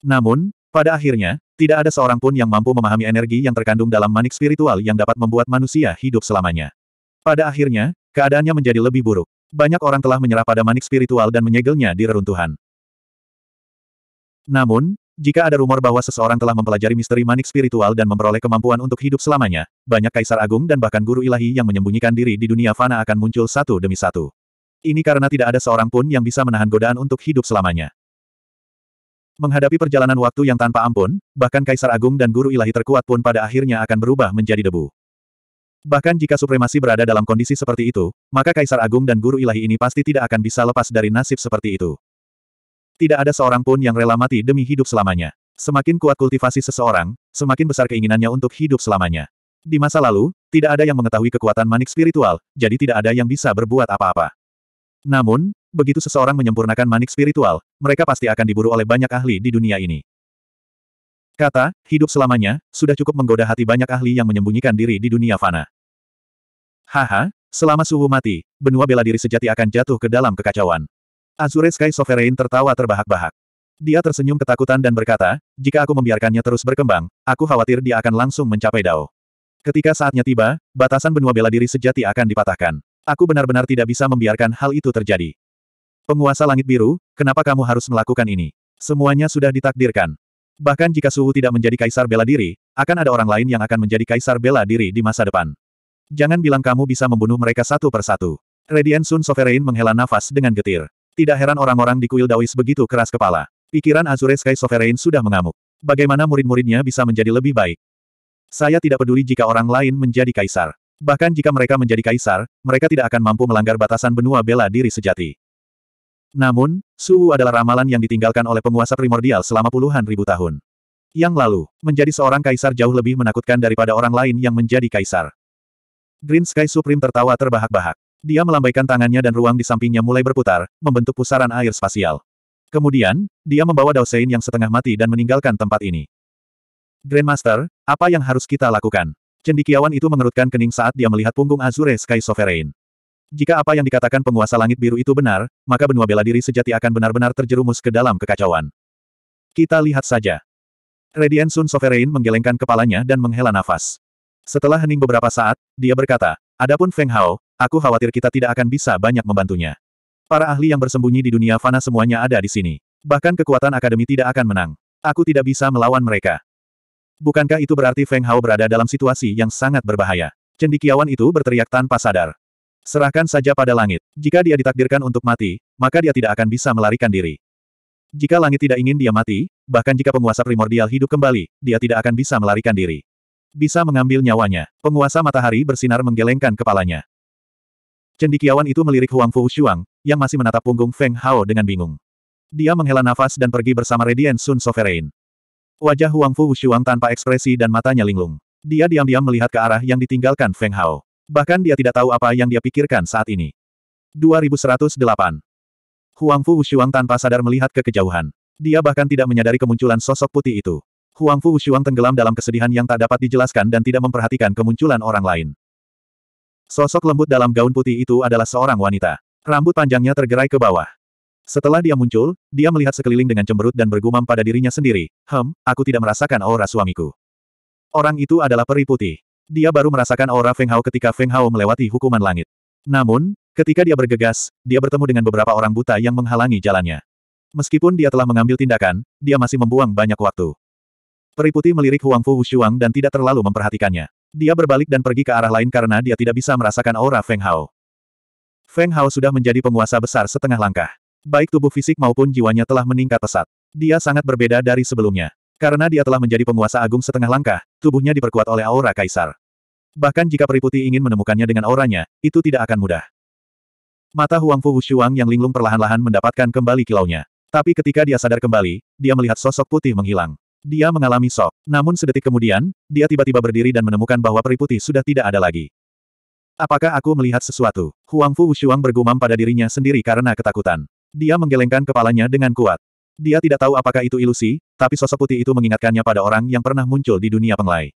Namun, pada akhirnya, tidak ada seorang pun yang mampu memahami energi yang terkandung dalam manik spiritual yang dapat membuat manusia hidup selamanya. Pada akhirnya, Keadaannya menjadi lebih buruk. Banyak orang telah menyerah pada manik spiritual dan menyegelnya di reruntuhan. Namun, jika ada rumor bahwa seseorang telah mempelajari misteri manik spiritual dan memperoleh kemampuan untuk hidup selamanya, banyak kaisar agung dan bahkan guru ilahi yang menyembunyikan diri di dunia fana akan muncul satu demi satu. Ini karena tidak ada seorang pun yang bisa menahan godaan untuk hidup selamanya. Menghadapi perjalanan waktu yang tanpa ampun, bahkan kaisar agung dan guru ilahi terkuat pun pada akhirnya akan berubah menjadi debu. Bahkan jika supremasi berada dalam kondisi seperti itu, maka Kaisar Agung dan Guru Ilahi ini pasti tidak akan bisa lepas dari nasib seperti itu. Tidak ada seorang pun yang rela mati demi hidup selamanya. Semakin kuat kultivasi seseorang, semakin besar keinginannya untuk hidup selamanya. Di masa lalu, tidak ada yang mengetahui kekuatan manik spiritual, jadi tidak ada yang bisa berbuat apa-apa. Namun, begitu seseorang menyempurnakan manik spiritual, mereka pasti akan diburu oleh banyak ahli di dunia ini. Kata, hidup selamanya, sudah cukup menggoda hati banyak ahli yang menyembunyikan diri di dunia fana. Haha, selama suhu mati, benua bela diri sejati akan jatuh ke dalam kekacauan. Azure Sky Sovereign tertawa terbahak-bahak. Dia tersenyum ketakutan dan berkata, jika aku membiarkannya terus berkembang, aku khawatir dia akan langsung mencapai Dao. Ketika saatnya tiba, batasan benua bela diri sejati akan dipatahkan. Aku benar-benar tidak bisa membiarkan hal itu terjadi. Penguasa langit biru, kenapa kamu harus melakukan ini? Semuanya sudah ditakdirkan. Bahkan jika Suhu tidak menjadi kaisar bela diri, akan ada orang lain yang akan menjadi kaisar bela diri di masa depan. Jangan bilang kamu bisa membunuh mereka satu persatu. Radiant Sun Sovereign menghela nafas dengan getir. Tidak heran orang-orang di kuil Dawis begitu keras kepala. Pikiran Azure Sky Sovereign sudah mengamuk. Bagaimana murid-muridnya bisa menjadi lebih baik? Saya tidak peduli jika orang lain menjadi kaisar. Bahkan jika mereka menjadi kaisar, mereka tidak akan mampu melanggar batasan benua bela diri sejati. Namun, Suwu adalah ramalan yang ditinggalkan oleh penguasa primordial selama puluhan ribu tahun. Yang lalu, menjadi seorang kaisar jauh lebih menakutkan daripada orang lain yang menjadi kaisar. Green Sky Supreme tertawa terbahak-bahak. Dia melambaikan tangannya dan ruang di sampingnya mulai berputar, membentuk pusaran air spasial. Kemudian, dia membawa Daosein yang setengah mati dan meninggalkan tempat ini. Grandmaster, apa yang harus kita lakukan? Cendikiawan itu mengerutkan kening saat dia melihat punggung Azure Sky Sovereign. Jika apa yang dikatakan penguasa langit biru itu benar, maka benua bela diri sejati akan benar-benar terjerumus ke dalam kekacauan. Kita lihat saja. Redian Sun Sovereign menggelengkan kepalanya dan menghela nafas. Setelah hening beberapa saat, dia berkata, Adapun Feng Hao, aku khawatir kita tidak akan bisa banyak membantunya. Para ahli yang bersembunyi di dunia fana semuanya ada di sini. Bahkan kekuatan akademi tidak akan menang. Aku tidak bisa melawan mereka. Bukankah itu berarti Feng Hao berada dalam situasi yang sangat berbahaya? Cendikiawan itu berteriak tanpa sadar. Serahkan saja pada langit. Jika dia ditakdirkan untuk mati, maka dia tidak akan bisa melarikan diri. Jika langit tidak ingin dia mati, bahkan jika penguasa primordial hidup kembali, dia tidak akan bisa melarikan diri. Bisa mengambil nyawanya. Penguasa matahari bersinar menggelengkan kepalanya. Cendikiawan itu melirik Huang Fu Shuang, yang masih menatap punggung Feng Hao dengan bingung. Dia menghela nafas dan pergi bersama Radiant Sun Sovereign. Wajah Huang Fu Shuang tanpa ekspresi dan matanya linglung. Dia diam-diam melihat ke arah yang ditinggalkan Feng Hao. Bahkan dia tidak tahu apa yang dia pikirkan saat ini. 2108. Huang Fu Wushuang tanpa sadar melihat ke kejauhan. Dia bahkan tidak menyadari kemunculan sosok putih itu. Huang Fu Wushuang tenggelam dalam kesedihan yang tak dapat dijelaskan dan tidak memperhatikan kemunculan orang lain. Sosok lembut dalam gaun putih itu adalah seorang wanita. Rambut panjangnya tergerai ke bawah. Setelah dia muncul, dia melihat sekeliling dengan cemberut dan bergumam pada dirinya sendiri, Hem, aku tidak merasakan aura suamiku. Orang itu adalah peri putih. Dia baru merasakan aura Feng Hao ketika Feng Hao melewati hukuman langit. Namun, ketika dia bergegas, dia bertemu dengan beberapa orang buta yang menghalangi jalannya. Meskipun dia telah mengambil tindakan, dia masih membuang banyak waktu. Periputi melirik Huang Fu Wushuang dan tidak terlalu memperhatikannya. Dia berbalik dan pergi ke arah lain karena dia tidak bisa merasakan aura Feng Hao. Feng Hao sudah menjadi penguasa besar setengah langkah. Baik tubuh fisik maupun jiwanya telah meningkat pesat. Dia sangat berbeda dari sebelumnya. Karena dia telah menjadi penguasa agung setengah langkah, tubuhnya diperkuat oleh aura kaisar. Bahkan jika peri putih ingin menemukannya dengan auranya, itu tidak akan mudah. Mata Huang Fu Wushuang yang linglung perlahan-lahan mendapatkan kembali kilaunya. Tapi ketika dia sadar kembali, dia melihat sosok putih menghilang. Dia mengalami sok. Namun sedetik kemudian, dia tiba-tiba berdiri dan menemukan bahwa peri putih sudah tidak ada lagi. Apakah aku melihat sesuatu? Huang Fu Wushuang bergumam pada dirinya sendiri karena ketakutan. Dia menggelengkan kepalanya dengan kuat. Dia tidak tahu apakah itu ilusi, tapi sosok putih itu mengingatkannya pada orang yang pernah muncul di dunia penglai.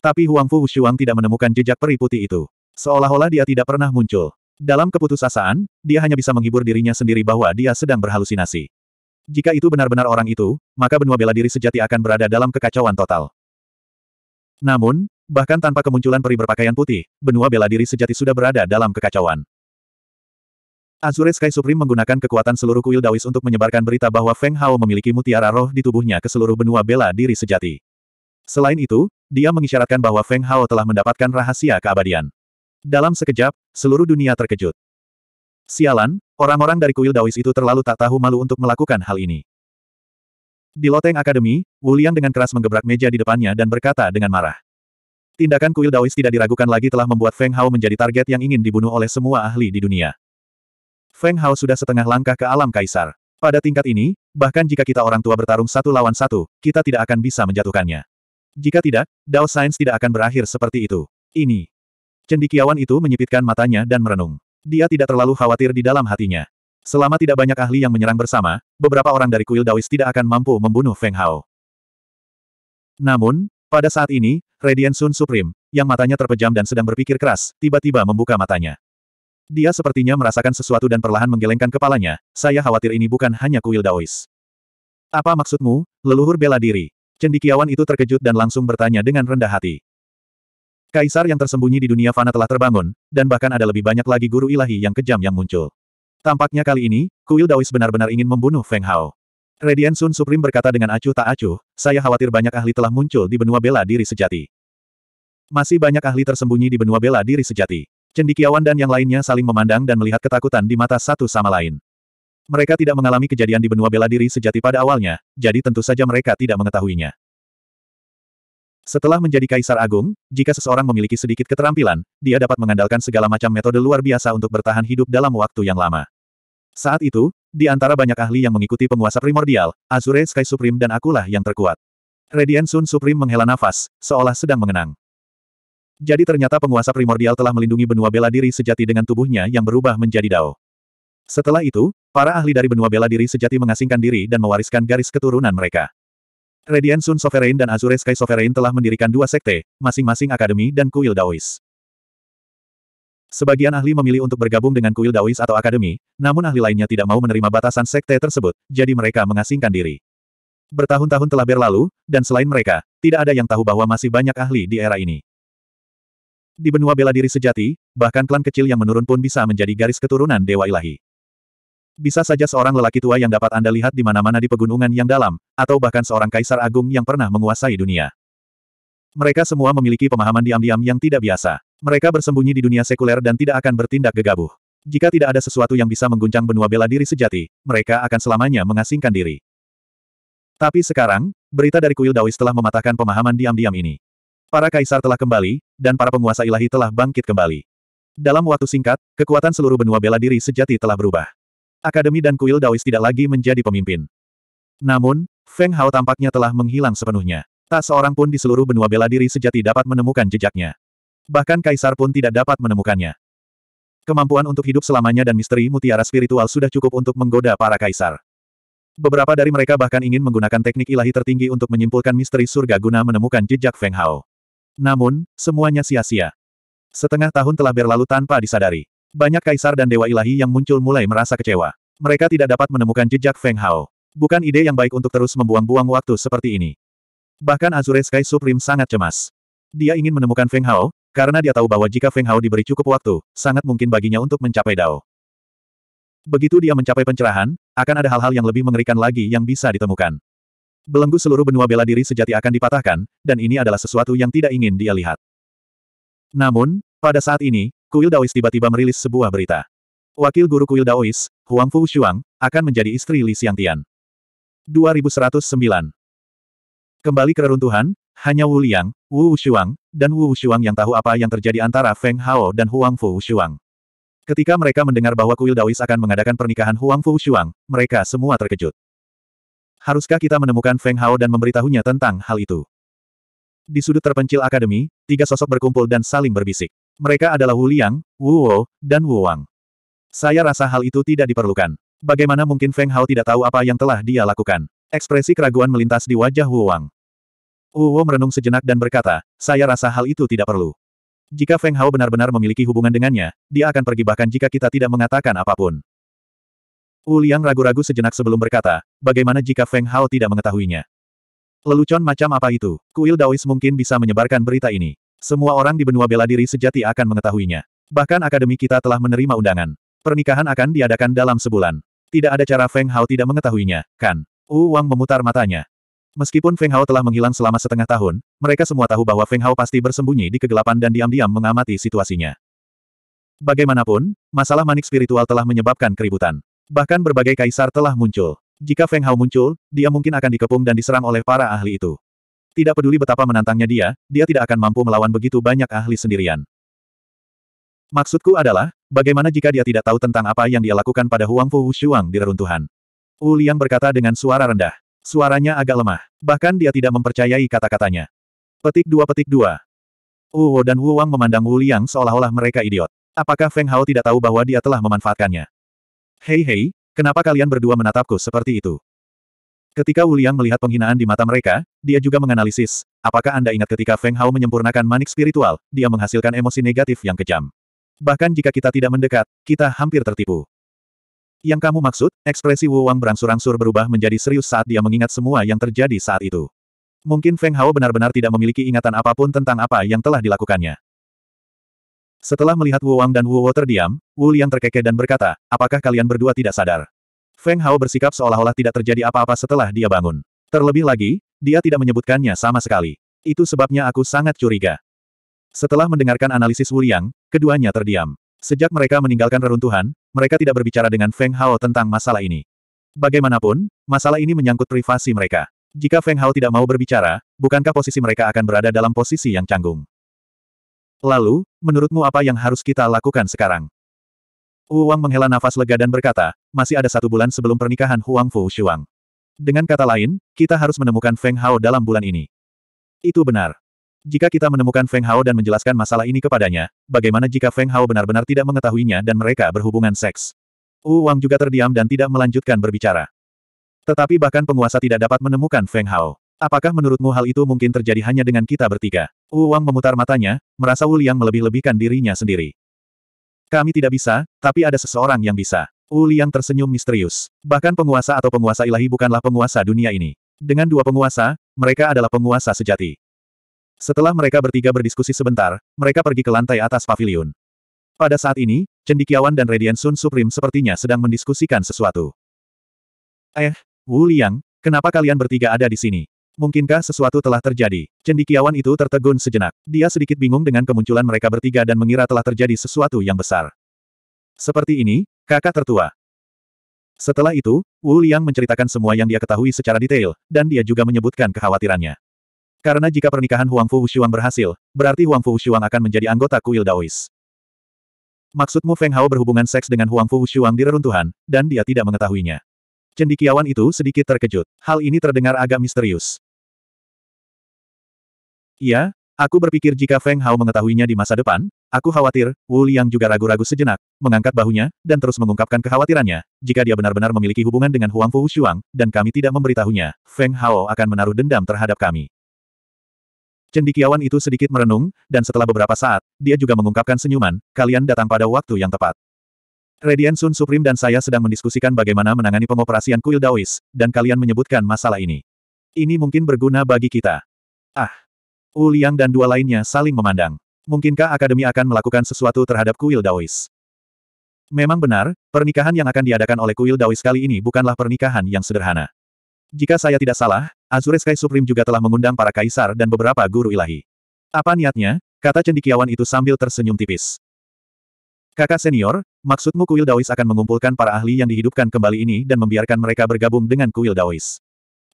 Tapi Huang Fu Shuang tidak menemukan jejak peri putih itu. Seolah-olah dia tidak pernah muncul. Dalam keputusasaan, dia hanya bisa menghibur dirinya sendiri bahwa dia sedang berhalusinasi. Jika itu benar-benar orang itu, maka benua bela diri sejati akan berada dalam kekacauan total. Namun, bahkan tanpa kemunculan peri berpakaian putih, benua bela diri sejati sudah berada dalam kekacauan. Azure Sky Supreme menggunakan kekuatan seluruh kuil Dawis untuk menyebarkan berita bahwa Feng Hao memiliki mutiara roh di tubuhnya ke seluruh benua bela diri sejati. Selain itu, dia mengisyaratkan bahwa Feng Hao telah mendapatkan rahasia keabadian. Dalam sekejap, seluruh dunia terkejut. Sialan, orang-orang dari kuil Daois itu terlalu tak tahu malu untuk melakukan hal ini. Di loteng akademi, Wu Liang dengan keras menggebrak meja di depannya dan berkata dengan marah. Tindakan kuil Daois tidak diragukan lagi telah membuat Feng Hao menjadi target yang ingin dibunuh oleh semua ahli di dunia. Feng Hao sudah setengah langkah ke alam kaisar. Pada tingkat ini, bahkan jika kita orang tua bertarung satu lawan satu, kita tidak akan bisa menjatuhkannya. Jika tidak, Dao Science tidak akan berakhir seperti itu. Ini. Cendikiawan itu menyipitkan matanya dan merenung. Dia tidak terlalu khawatir di dalam hatinya. Selama tidak banyak ahli yang menyerang bersama, beberapa orang dari kuil Daois tidak akan mampu membunuh Feng Hao. Namun, pada saat ini, Radiant Sun Supreme, yang matanya terpejam dan sedang berpikir keras, tiba-tiba membuka matanya. Dia sepertinya merasakan sesuatu dan perlahan menggelengkan kepalanya, saya khawatir ini bukan hanya kuil Daois. Apa maksudmu, leluhur bela diri? Cendikiawan itu terkejut dan langsung bertanya dengan rendah hati. Kaisar yang tersembunyi di dunia fana telah terbangun, dan bahkan ada lebih banyak lagi guru ilahi yang kejam yang muncul. Tampaknya kali ini, Kuil Daois benar-benar ingin membunuh Feng Hao. Radiant Sun Supreme berkata dengan acuh tak acuh, saya khawatir banyak ahli telah muncul di benua bela diri sejati. Masih banyak ahli tersembunyi di benua bela diri sejati. Cendikiawan dan yang lainnya saling memandang dan melihat ketakutan di mata satu sama lain. Mereka tidak mengalami kejadian di benua bela diri sejati pada awalnya, jadi tentu saja mereka tidak mengetahuinya. Setelah menjadi kaisar agung, jika seseorang memiliki sedikit keterampilan, dia dapat mengandalkan segala macam metode luar biasa untuk bertahan hidup dalam waktu yang lama. Saat itu, di antara banyak ahli yang mengikuti penguasa primordial, Azure Sky Supreme dan akulah yang terkuat. Radiant Sun Supreme menghela nafas, seolah sedang mengenang. Jadi ternyata penguasa primordial telah melindungi benua bela diri sejati dengan tubuhnya yang berubah menjadi Dao. Setelah itu, para ahli dari benua bela diri sejati mengasingkan diri dan mewariskan garis keturunan mereka. Radiant Sun Sovereign dan Azure Sky Sovereign telah mendirikan dua sekte, masing-masing akademi dan kuil Daois. Sebagian ahli memilih untuk bergabung dengan kuil Daois atau akademi, namun ahli lainnya tidak mau menerima batasan sekte tersebut, jadi mereka mengasingkan diri. Bertahun-tahun telah berlalu, dan selain mereka, tidak ada yang tahu bahwa masih banyak ahli di era ini. Di benua bela diri sejati, bahkan klan kecil yang menurun pun bisa menjadi garis keturunan Dewa Ilahi. Bisa saja seorang lelaki tua yang dapat Anda lihat di mana-mana di pegunungan yang dalam, atau bahkan seorang kaisar agung yang pernah menguasai dunia. Mereka semua memiliki pemahaman diam-diam yang tidak biasa. Mereka bersembunyi di dunia sekuler dan tidak akan bertindak gegabah. Jika tidak ada sesuatu yang bisa mengguncang benua bela diri sejati, mereka akan selamanya mengasingkan diri. Tapi sekarang, berita dari kuil Daois telah mematahkan pemahaman diam-diam ini. Para kaisar telah kembali, dan para penguasa ilahi telah bangkit kembali. Dalam waktu singkat, kekuatan seluruh benua bela diri sejati telah berubah. Akademi dan kuil Daois tidak lagi menjadi pemimpin. Namun, Feng Hao tampaknya telah menghilang sepenuhnya. Tak seorang pun di seluruh benua bela diri sejati dapat menemukan jejaknya. Bahkan Kaisar pun tidak dapat menemukannya. Kemampuan untuk hidup selamanya dan misteri mutiara spiritual sudah cukup untuk menggoda para Kaisar. Beberapa dari mereka bahkan ingin menggunakan teknik ilahi tertinggi untuk menyimpulkan misteri surga guna menemukan jejak Feng Hao. Namun, semuanya sia-sia. Setengah tahun telah berlalu tanpa disadari. Banyak kaisar dan dewa ilahi yang muncul mulai merasa kecewa. Mereka tidak dapat menemukan jejak Feng Hao. Bukan ide yang baik untuk terus membuang-buang waktu seperti ini. Bahkan Azure Sky Supreme sangat cemas. Dia ingin menemukan Feng Hao, karena dia tahu bahwa jika Feng Hao diberi cukup waktu, sangat mungkin baginya untuk mencapai Dao. Begitu dia mencapai pencerahan, akan ada hal-hal yang lebih mengerikan lagi yang bisa ditemukan. Belenggu seluruh benua bela diri sejati akan dipatahkan, dan ini adalah sesuatu yang tidak ingin dia lihat. Namun, pada saat ini, kuil Daois tiba-tiba merilis sebuah berita. Wakil guru kuil Daois, Huang Fu Shuang, akan menjadi istri Li Xiangtian. 2109 Kembali ke reruntuhan, hanya Wu Liang, Wu Shuang, dan Wu Shuang yang tahu apa yang terjadi antara Feng Hao dan Huang Fu Shuang. Ketika mereka mendengar bahwa kuil Daois akan mengadakan pernikahan Huang Fu Shuang, mereka semua terkejut. Haruskah kita menemukan Feng Hao dan memberitahunya tentang hal itu? Di sudut terpencil akademi, tiga sosok berkumpul dan saling berbisik. Mereka adalah Wu Liang, Wu Wo, dan Wu Wang. Saya rasa hal itu tidak diperlukan. Bagaimana mungkin Feng Hao tidak tahu apa yang telah dia lakukan? Ekspresi keraguan melintas di wajah Wu Wang. Wu Wo merenung sejenak dan berkata, saya rasa hal itu tidak perlu. Jika Feng Hao benar-benar memiliki hubungan dengannya, dia akan pergi bahkan jika kita tidak mengatakan apapun. Wu Liang ragu-ragu sejenak sebelum berkata, bagaimana jika Feng Hao tidak mengetahuinya? Lelucon macam apa itu? Kuil Daois mungkin bisa menyebarkan berita ini. Semua orang di benua bela diri sejati akan mengetahuinya. Bahkan akademi kita telah menerima undangan. Pernikahan akan diadakan dalam sebulan. Tidak ada cara Feng Hao tidak mengetahuinya, kan? Wu Wang memutar matanya. Meskipun Feng Hao telah menghilang selama setengah tahun, mereka semua tahu bahwa Feng Hao pasti bersembunyi di kegelapan dan diam-diam mengamati situasinya. Bagaimanapun, masalah manik spiritual telah menyebabkan keributan. Bahkan berbagai kaisar telah muncul. Jika Feng Hao muncul, dia mungkin akan dikepung dan diserang oleh para ahli itu. Tidak peduli betapa menantangnya dia, dia tidak akan mampu melawan begitu banyak ahli sendirian. Maksudku adalah, bagaimana jika dia tidak tahu tentang apa yang dia lakukan pada Huang Fu Shuang di reruntuhan? Wu Liang berkata dengan suara rendah. Suaranya agak lemah, bahkan dia tidak mempercayai kata-katanya. Petik dua petik dua. Wo dan Wu Wang memandang Wu Liang seolah-olah mereka idiot. Apakah Feng Hao tidak tahu bahwa dia telah memanfaatkannya? Hei hei, kenapa kalian berdua menatapku seperti itu? Ketika Wu Liang melihat penghinaan di mata mereka, dia juga menganalisis, apakah Anda ingat ketika Feng Hao menyempurnakan manik spiritual, dia menghasilkan emosi negatif yang kejam. Bahkan jika kita tidak mendekat, kita hampir tertipu. Yang kamu maksud, ekspresi Wu Wang berangsur-angsur berubah menjadi serius saat dia mengingat semua yang terjadi saat itu. Mungkin Feng Hao benar-benar tidak memiliki ingatan apapun tentang apa yang telah dilakukannya. Setelah melihat Wu Wang dan Wu Wo terdiam, Wu Liang terkekeh dan berkata, apakah kalian berdua tidak sadar? Feng Hao bersikap seolah-olah tidak terjadi apa-apa setelah dia bangun. Terlebih lagi, dia tidak menyebutkannya sama sekali. Itu sebabnya aku sangat curiga. Setelah mendengarkan analisis Wu Liang, keduanya terdiam. Sejak mereka meninggalkan reruntuhan, mereka tidak berbicara dengan Feng Hao tentang masalah ini. Bagaimanapun, masalah ini menyangkut privasi mereka. Jika Feng Hao tidak mau berbicara, bukankah posisi mereka akan berada dalam posisi yang canggung? Lalu, menurutmu apa yang harus kita lakukan sekarang? Wang menghela nafas lega dan berkata, masih ada satu bulan sebelum pernikahan Huang Fu Shuang. Dengan kata lain, kita harus menemukan Feng Hao dalam bulan ini. Itu benar. Jika kita menemukan Feng Hao dan menjelaskan masalah ini kepadanya, bagaimana jika Feng Hao benar-benar tidak mengetahuinya dan mereka berhubungan seks? Wang juga terdiam dan tidak melanjutkan berbicara. Tetapi bahkan penguasa tidak dapat menemukan Feng Hao. Apakah menurutmu hal itu mungkin terjadi hanya dengan kita bertiga? Wang memutar matanya, merasa Wu Liang melebih-lebihkan dirinya sendiri. Kami tidak bisa, tapi ada seseorang yang bisa. Wu Liang tersenyum misterius. Bahkan penguasa atau penguasa ilahi bukanlah penguasa dunia ini. Dengan dua penguasa, mereka adalah penguasa sejati. Setelah mereka bertiga berdiskusi sebentar, mereka pergi ke lantai atas pavilion. Pada saat ini, Cendikiawan dan Radiant Sun Supreme sepertinya sedang mendiskusikan sesuatu. Eh, Wu Liang, kenapa kalian bertiga ada di sini? Mungkinkah sesuatu telah terjadi? Cendikiawan itu tertegun sejenak. Dia sedikit bingung dengan kemunculan mereka bertiga dan mengira telah terjadi sesuatu yang besar. Seperti ini, kakak tertua. Setelah itu, Wu Liang menceritakan semua yang dia ketahui secara detail, dan dia juga menyebutkan kekhawatirannya. Karena jika pernikahan Huang Fu Wuxuang berhasil, berarti Huang Fu Wuxuang akan menjadi anggota kuil Daois. Maksudmu Feng Hao berhubungan seks dengan Huang Fu Wuxuang di reruntuhan, dan dia tidak mengetahuinya. Cendikiawan itu sedikit terkejut. Hal ini terdengar agak misterius. Iya, aku berpikir jika Feng Hao mengetahuinya di masa depan, aku khawatir, Wu Liang juga ragu-ragu sejenak, mengangkat bahunya, dan terus mengungkapkan kekhawatirannya, jika dia benar-benar memiliki hubungan dengan Huang Fu Shuang, dan kami tidak memberitahunya, Feng Hao akan menaruh dendam terhadap kami. Cendikiawan itu sedikit merenung, dan setelah beberapa saat, dia juga mengungkapkan senyuman, kalian datang pada waktu yang tepat. Radiant Sun Supreme dan saya sedang mendiskusikan bagaimana menangani pengoperasian kuil Daois, dan kalian menyebutkan masalah ini. Ini mungkin berguna bagi kita. Ah! Wu Liang dan dua lainnya saling memandang. Mungkinkah Akademi akan melakukan sesuatu terhadap kuil Daois? Memang benar, pernikahan yang akan diadakan oleh kuil Daois kali ini bukanlah pernikahan yang sederhana. Jika saya tidak salah, Azure Sky Supreme juga telah mengundang para kaisar dan beberapa guru ilahi. Apa niatnya? Kata cendikiawan itu sambil tersenyum tipis. Kakak senior, maksudmu kuil Daois akan mengumpulkan para ahli yang dihidupkan kembali ini dan membiarkan mereka bergabung dengan kuil Daois.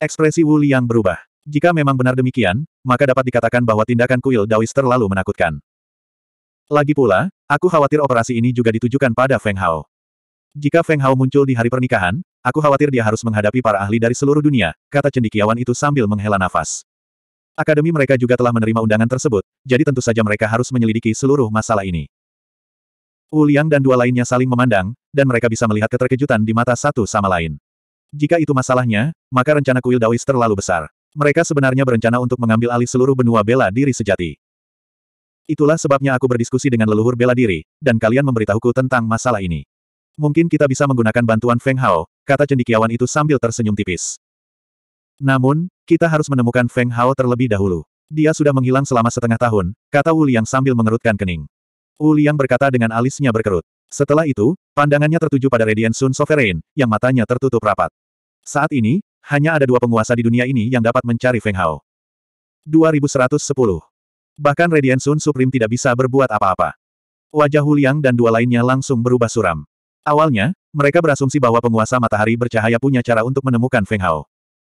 Ekspresi Wu Liang berubah. Jika memang benar demikian, maka dapat dikatakan bahwa tindakan kuil Daois terlalu menakutkan. Lagi pula, aku khawatir operasi ini juga ditujukan pada Feng Hao. Jika Feng Hao muncul di hari pernikahan, aku khawatir dia harus menghadapi para ahli dari seluruh dunia, kata cendikiawan itu sambil menghela nafas. Akademi mereka juga telah menerima undangan tersebut, jadi tentu saja mereka harus menyelidiki seluruh masalah ini. Wu Liang dan dua lainnya saling memandang, dan mereka bisa melihat keterkejutan di mata satu sama lain. Jika itu masalahnya, maka rencana kuil Daois terlalu besar. Mereka sebenarnya berencana untuk mengambil alih seluruh benua bela diri sejati. Itulah sebabnya aku berdiskusi dengan leluhur bela diri, dan kalian memberitahuku tentang masalah ini. Mungkin kita bisa menggunakan bantuan Feng Hao, kata cendikiawan itu sambil tersenyum tipis. Namun, kita harus menemukan Feng Hao terlebih dahulu. Dia sudah menghilang selama setengah tahun, kata Wu Liang sambil mengerutkan kening. Liang berkata dengan alisnya berkerut. Setelah itu, pandangannya tertuju pada Radiant Sun Sovereign, yang matanya tertutup rapat. Saat ini, hanya ada dua penguasa di dunia ini yang dapat mencari Feng Hao. 2110. Bahkan Radiant Sun Supreme tidak bisa berbuat apa-apa. Wajah Huliang dan dua lainnya langsung berubah suram. Awalnya, mereka berasumsi bahwa penguasa matahari bercahaya punya cara untuk menemukan Feng Hao.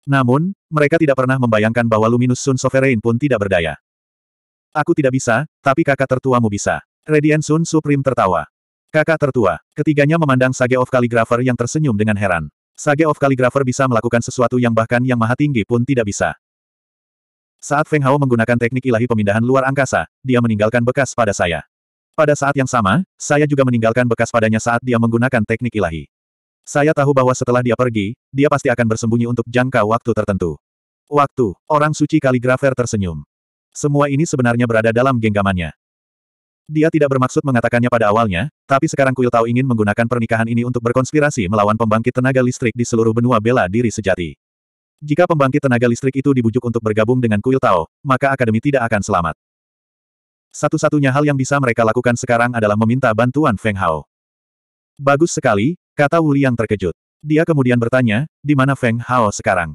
Namun, mereka tidak pernah membayangkan bahwa Luminous Sun Sovereign pun tidak berdaya. Aku tidak bisa, tapi kakak tertuamu bisa. Radiant Sun Supreme tertawa. Kakak tertua, ketiganya memandang Sage of Calligrapher yang tersenyum dengan heran. Sage of Calligrapher bisa melakukan sesuatu yang bahkan yang maha tinggi pun tidak bisa. Saat Feng Hao menggunakan teknik ilahi pemindahan luar angkasa, dia meninggalkan bekas pada saya. Pada saat yang sama, saya juga meninggalkan bekas padanya saat dia menggunakan teknik ilahi. Saya tahu bahwa setelah dia pergi, dia pasti akan bersembunyi untuk jangka waktu tertentu. Waktu, orang suci kaligrafer tersenyum. Semua ini sebenarnya berada dalam genggamannya. Dia tidak bermaksud mengatakannya pada awalnya, tapi sekarang Kuil Tao ingin menggunakan pernikahan ini untuk berkonspirasi melawan pembangkit tenaga listrik di seluruh benua bela diri sejati. Jika pembangkit tenaga listrik itu dibujuk untuk bergabung dengan Kuil Tao, maka akademi tidak akan selamat. Satu-satunya hal yang bisa mereka lakukan sekarang adalah meminta bantuan Feng Hao. Bagus sekali, kata Wu Liang terkejut. Dia kemudian bertanya, di mana Feng Hao sekarang?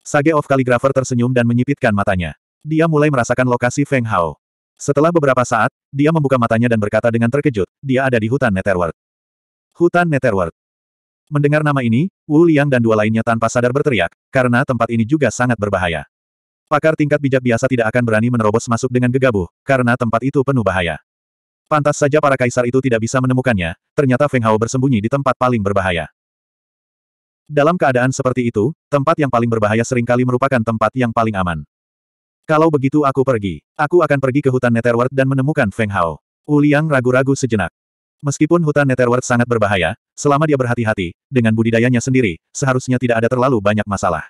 Sage of Calligrapher tersenyum dan menyipitkan matanya. Dia mulai merasakan lokasi Feng Hao. Setelah beberapa saat, dia membuka matanya dan berkata dengan terkejut, dia ada di hutan Netherworld. Hutan Netherworld. Mendengar nama ini, Wu Liang dan dua lainnya tanpa sadar berteriak, karena tempat ini juga sangat berbahaya. Pakar tingkat bijak biasa tidak akan berani menerobos masuk dengan gegabah, karena tempat itu penuh bahaya. Pantas saja para kaisar itu tidak bisa menemukannya, ternyata Feng Hao bersembunyi di tempat paling berbahaya. Dalam keadaan seperti itu, tempat yang paling berbahaya seringkali merupakan tempat yang paling aman. Kalau begitu aku pergi. Aku akan pergi ke hutan Netherworld dan menemukan Feng Hao. Wu Liang ragu-ragu sejenak. Meskipun hutan Netherworld sangat berbahaya, selama dia berhati-hati, dengan budidayanya sendiri, seharusnya tidak ada terlalu banyak masalah.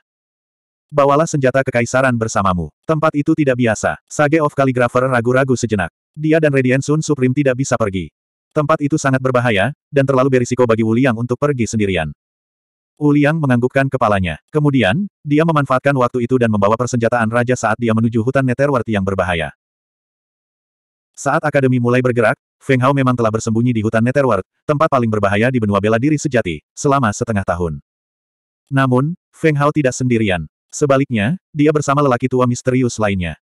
Bawalah senjata kekaisaran bersamamu. Tempat itu tidak biasa. Sage of Calligrapher ragu-ragu sejenak. Dia dan Radiant Sun Supreme tidak bisa pergi. Tempat itu sangat berbahaya, dan terlalu berisiko bagi Wu Liang untuk pergi sendirian. Uliang menganggukkan kepalanya. Kemudian, dia memanfaatkan waktu itu dan membawa persenjataan raja saat dia menuju hutan Neterwarti yang berbahaya. Saat akademi mulai bergerak, Feng Hao memang telah bersembunyi di hutan Neterwart, tempat paling berbahaya di benua bela diri sejati, selama setengah tahun. Namun, Feng Hao tidak sendirian. Sebaliknya, dia bersama lelaki tua misterius lainnya.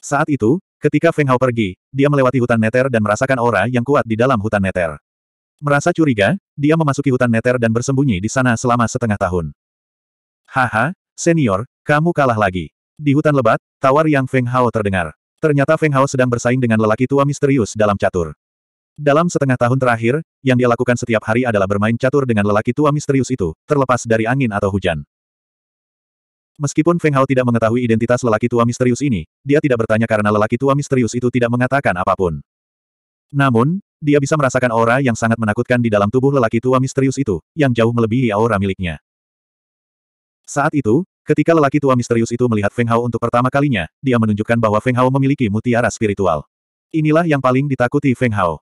Saat itu, ketika Feng Hao pergi, dia melewati hutan Neter dan merasakan aura yang kuat di dalam hutan Neter. Merasa curiga, dia memasuki hutan neter dan bersembunyi di sana selama setengah tahun. Haha, senior, kamu kalah lagi. Di hutan lebat, tawar yang Feng Hao terdengar. Ternyata Feng Hao sedang bersaing dengan lelaki tua misterius dalam catur. Dalam setengah tahun terakhir, yang dia lakukan setiap hari adalah bermain catur dengan lelaki tua misterius itu, terlepas dari angin atau hujan. Meskipun Feng Hao tidak mengetahui identitas lelaki tua misterius ini, dia tidak bertanya karena lelaki tua misterius itu tidak mengatakan apapun. Namun, dia bisa merasakan aura yang sangat menakutkan di dalam tubuh lelaki tua misterius itu, yang jauh melebihi aura miliknya. Saat itu, ketika lelaki tua misterius itu melihat Feng Hao untuk pertama kalinya, dia menunjukkan bahwa Feng Hao memiliki mutiara spiritual. Inilah yang paling ditakuti Feng Hao.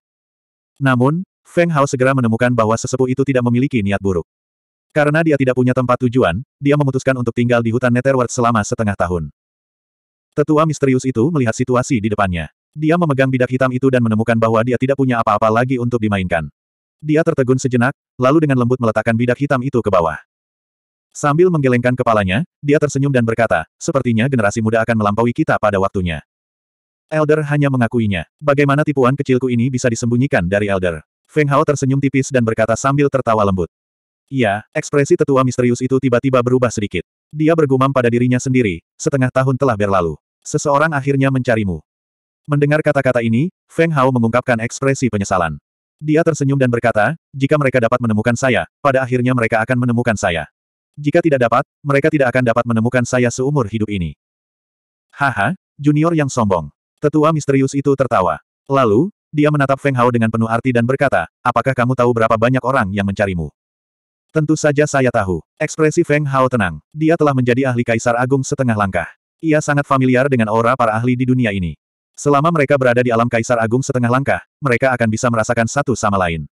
Namun, Feng Hao segera menemukan bahwa sesepuh itu tidak memiliki niat buruk. Karena dia tidak punya tempat tujuan, dia memutuskan untuk tinggal di hutan Netherworld selama setengah tahun. Tetua misterius itu melihat situasi di depannya. Dia memegang bidak hitam itu dan menemukan bahwa dia tidak punya apa-apa lagi untuk dimainkan. Dia tertegun sejenak, lalu dengan lembut meletakkan bidak hitam itu ke bawah. Sambil menggelengkan kepalanya, dia tersenyum dan berkata, sepertinya generasi muda akan melampaui kita pada waktunya. Elder hanya mengakuinya. Bagaimana tipuan kecilku ini bisa disembunyikan dari Elder? Feng Hao tersenyum tipis dan berkata sambil tertawa lembut. Iya, ekspresi tetua misterius itu tiba-tiba berubah sedikit. Dia bergumam pada dirinya sendiri, setengah tahun telah berlalu. Seseorang akhirnya mencarimu. Mendengar kata-kata ini, Feng Hao mengungkapkan ekspresi penyesalan. Dia tersenyum dan berkata, jika mereka dapat menemukan saya, pada akhirnya mereka akan menemukan saya. Jika tidak dapat, mereka tidak akan dapat menemukan saya seumur hidup ini. Haha, junior yang sombong. Tetua misterius itu tertawa. Lalu, dia menatap Feng Hao dengan penuh arti dan berkata, apakah kamu tahu berapa banyak orang yang mencarimu? Tentu saja saya tahu. Ekspresi Feng Hao tenang. Dia telah menjadi ahli kaisar agung setengah langkah. Ia sangat familiar dengan aura para ahli di dunia ini. Selama mereka berada di alam Kaisar Agung setengah langkah, mereka akan bisa merasakan satu sama lain.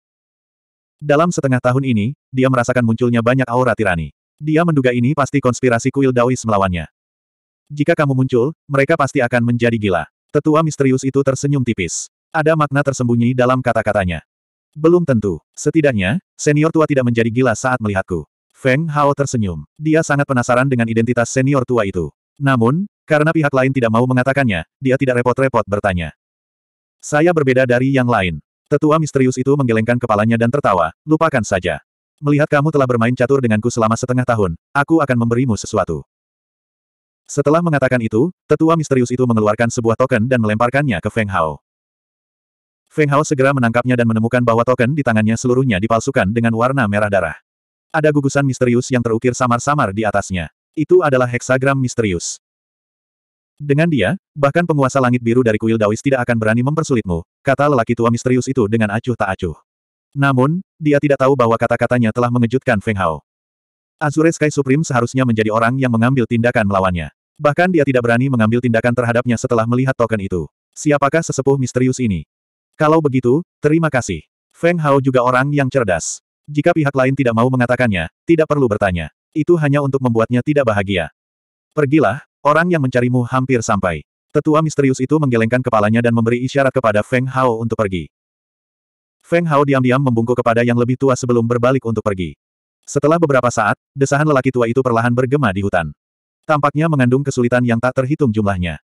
Dalam setengah tahun ini, dia merasakan munculnya banyak aura tirani. Dia menduga ini pasti konspirasi kuil Daois melawannya. Jika kamu muncul, mereka pasti akan menjadi gila. Tetua misterius itu tersenyum tipis. Ada makna tersembunyi dalam kata-katanya. Belum tentu. Setidaknya, senior tua tidak menjadi gila saat melihatku. Feng Hao tersenyum. Dia sangat penasaran dengan identitas senior tua itu. Namun, karena pihak lain tidak mau mengatakannya, dia tidak repot-repot bertanya. Saya berbeda dari yang lain. Tetua misterius itu menggelengkan kepalanya dan tertawa, lupakan saja. Melihat kamu telah bermain catur denganku selama setengah tahun, aku akan memberimu sesuatu. Setelah mengatakan itu, tetua misterius itu mengeluarkan sebuah token dan melemparkannya ke Feng Hao. Feng Hao segera menangkapnya dan menemukan bahwa token di tangannya seluruhnya dipalsukan dengan warna merah darah. Ada gugusan misterius yang terukir samar-samar di atasnya. Itu adalah heksagram misterius. Dengan dia, bahkan penguasa langit biru dari kuil Dawis tidak akan berani mempersulitmu, kata lelaki tua misterius itu dengan acuh tak acuh. Namun, dia tidak tahu bahwa kata-katanya telah mengejutkan Feng Hao. Azure Sky Supreme seharusnya menjadi orang yang mengambil tindakan melawannya. Bahkan dia tidak berani mengambil tindakan terhadapnya setelah melihat token itu. Siapakah sesepuh misterius ini? Kalau begitu, terima kasih. Feng Hao juga orang yang cerdas. Jika pihak lain tidak mau mengatakannya, tidak perlu bertanya. Itu hanya untuk membuatnya tidak bahagia. Pergilah, orang yang mencarimu hampir sampai. Tetua misterius itu menggelengkan kepalanya dan memberi isyarat kepada Feng Hao untuk pergi. Feng Hao diam-diam membungkuk kepada yang lebih tua sebelum berbalik untuk pergi. Setelah beberapa saat, desahan lelaki tua itu perlahan bergema di hutan. Tampaknya mengandung kesulitan yang tak terhitung jumlahnya.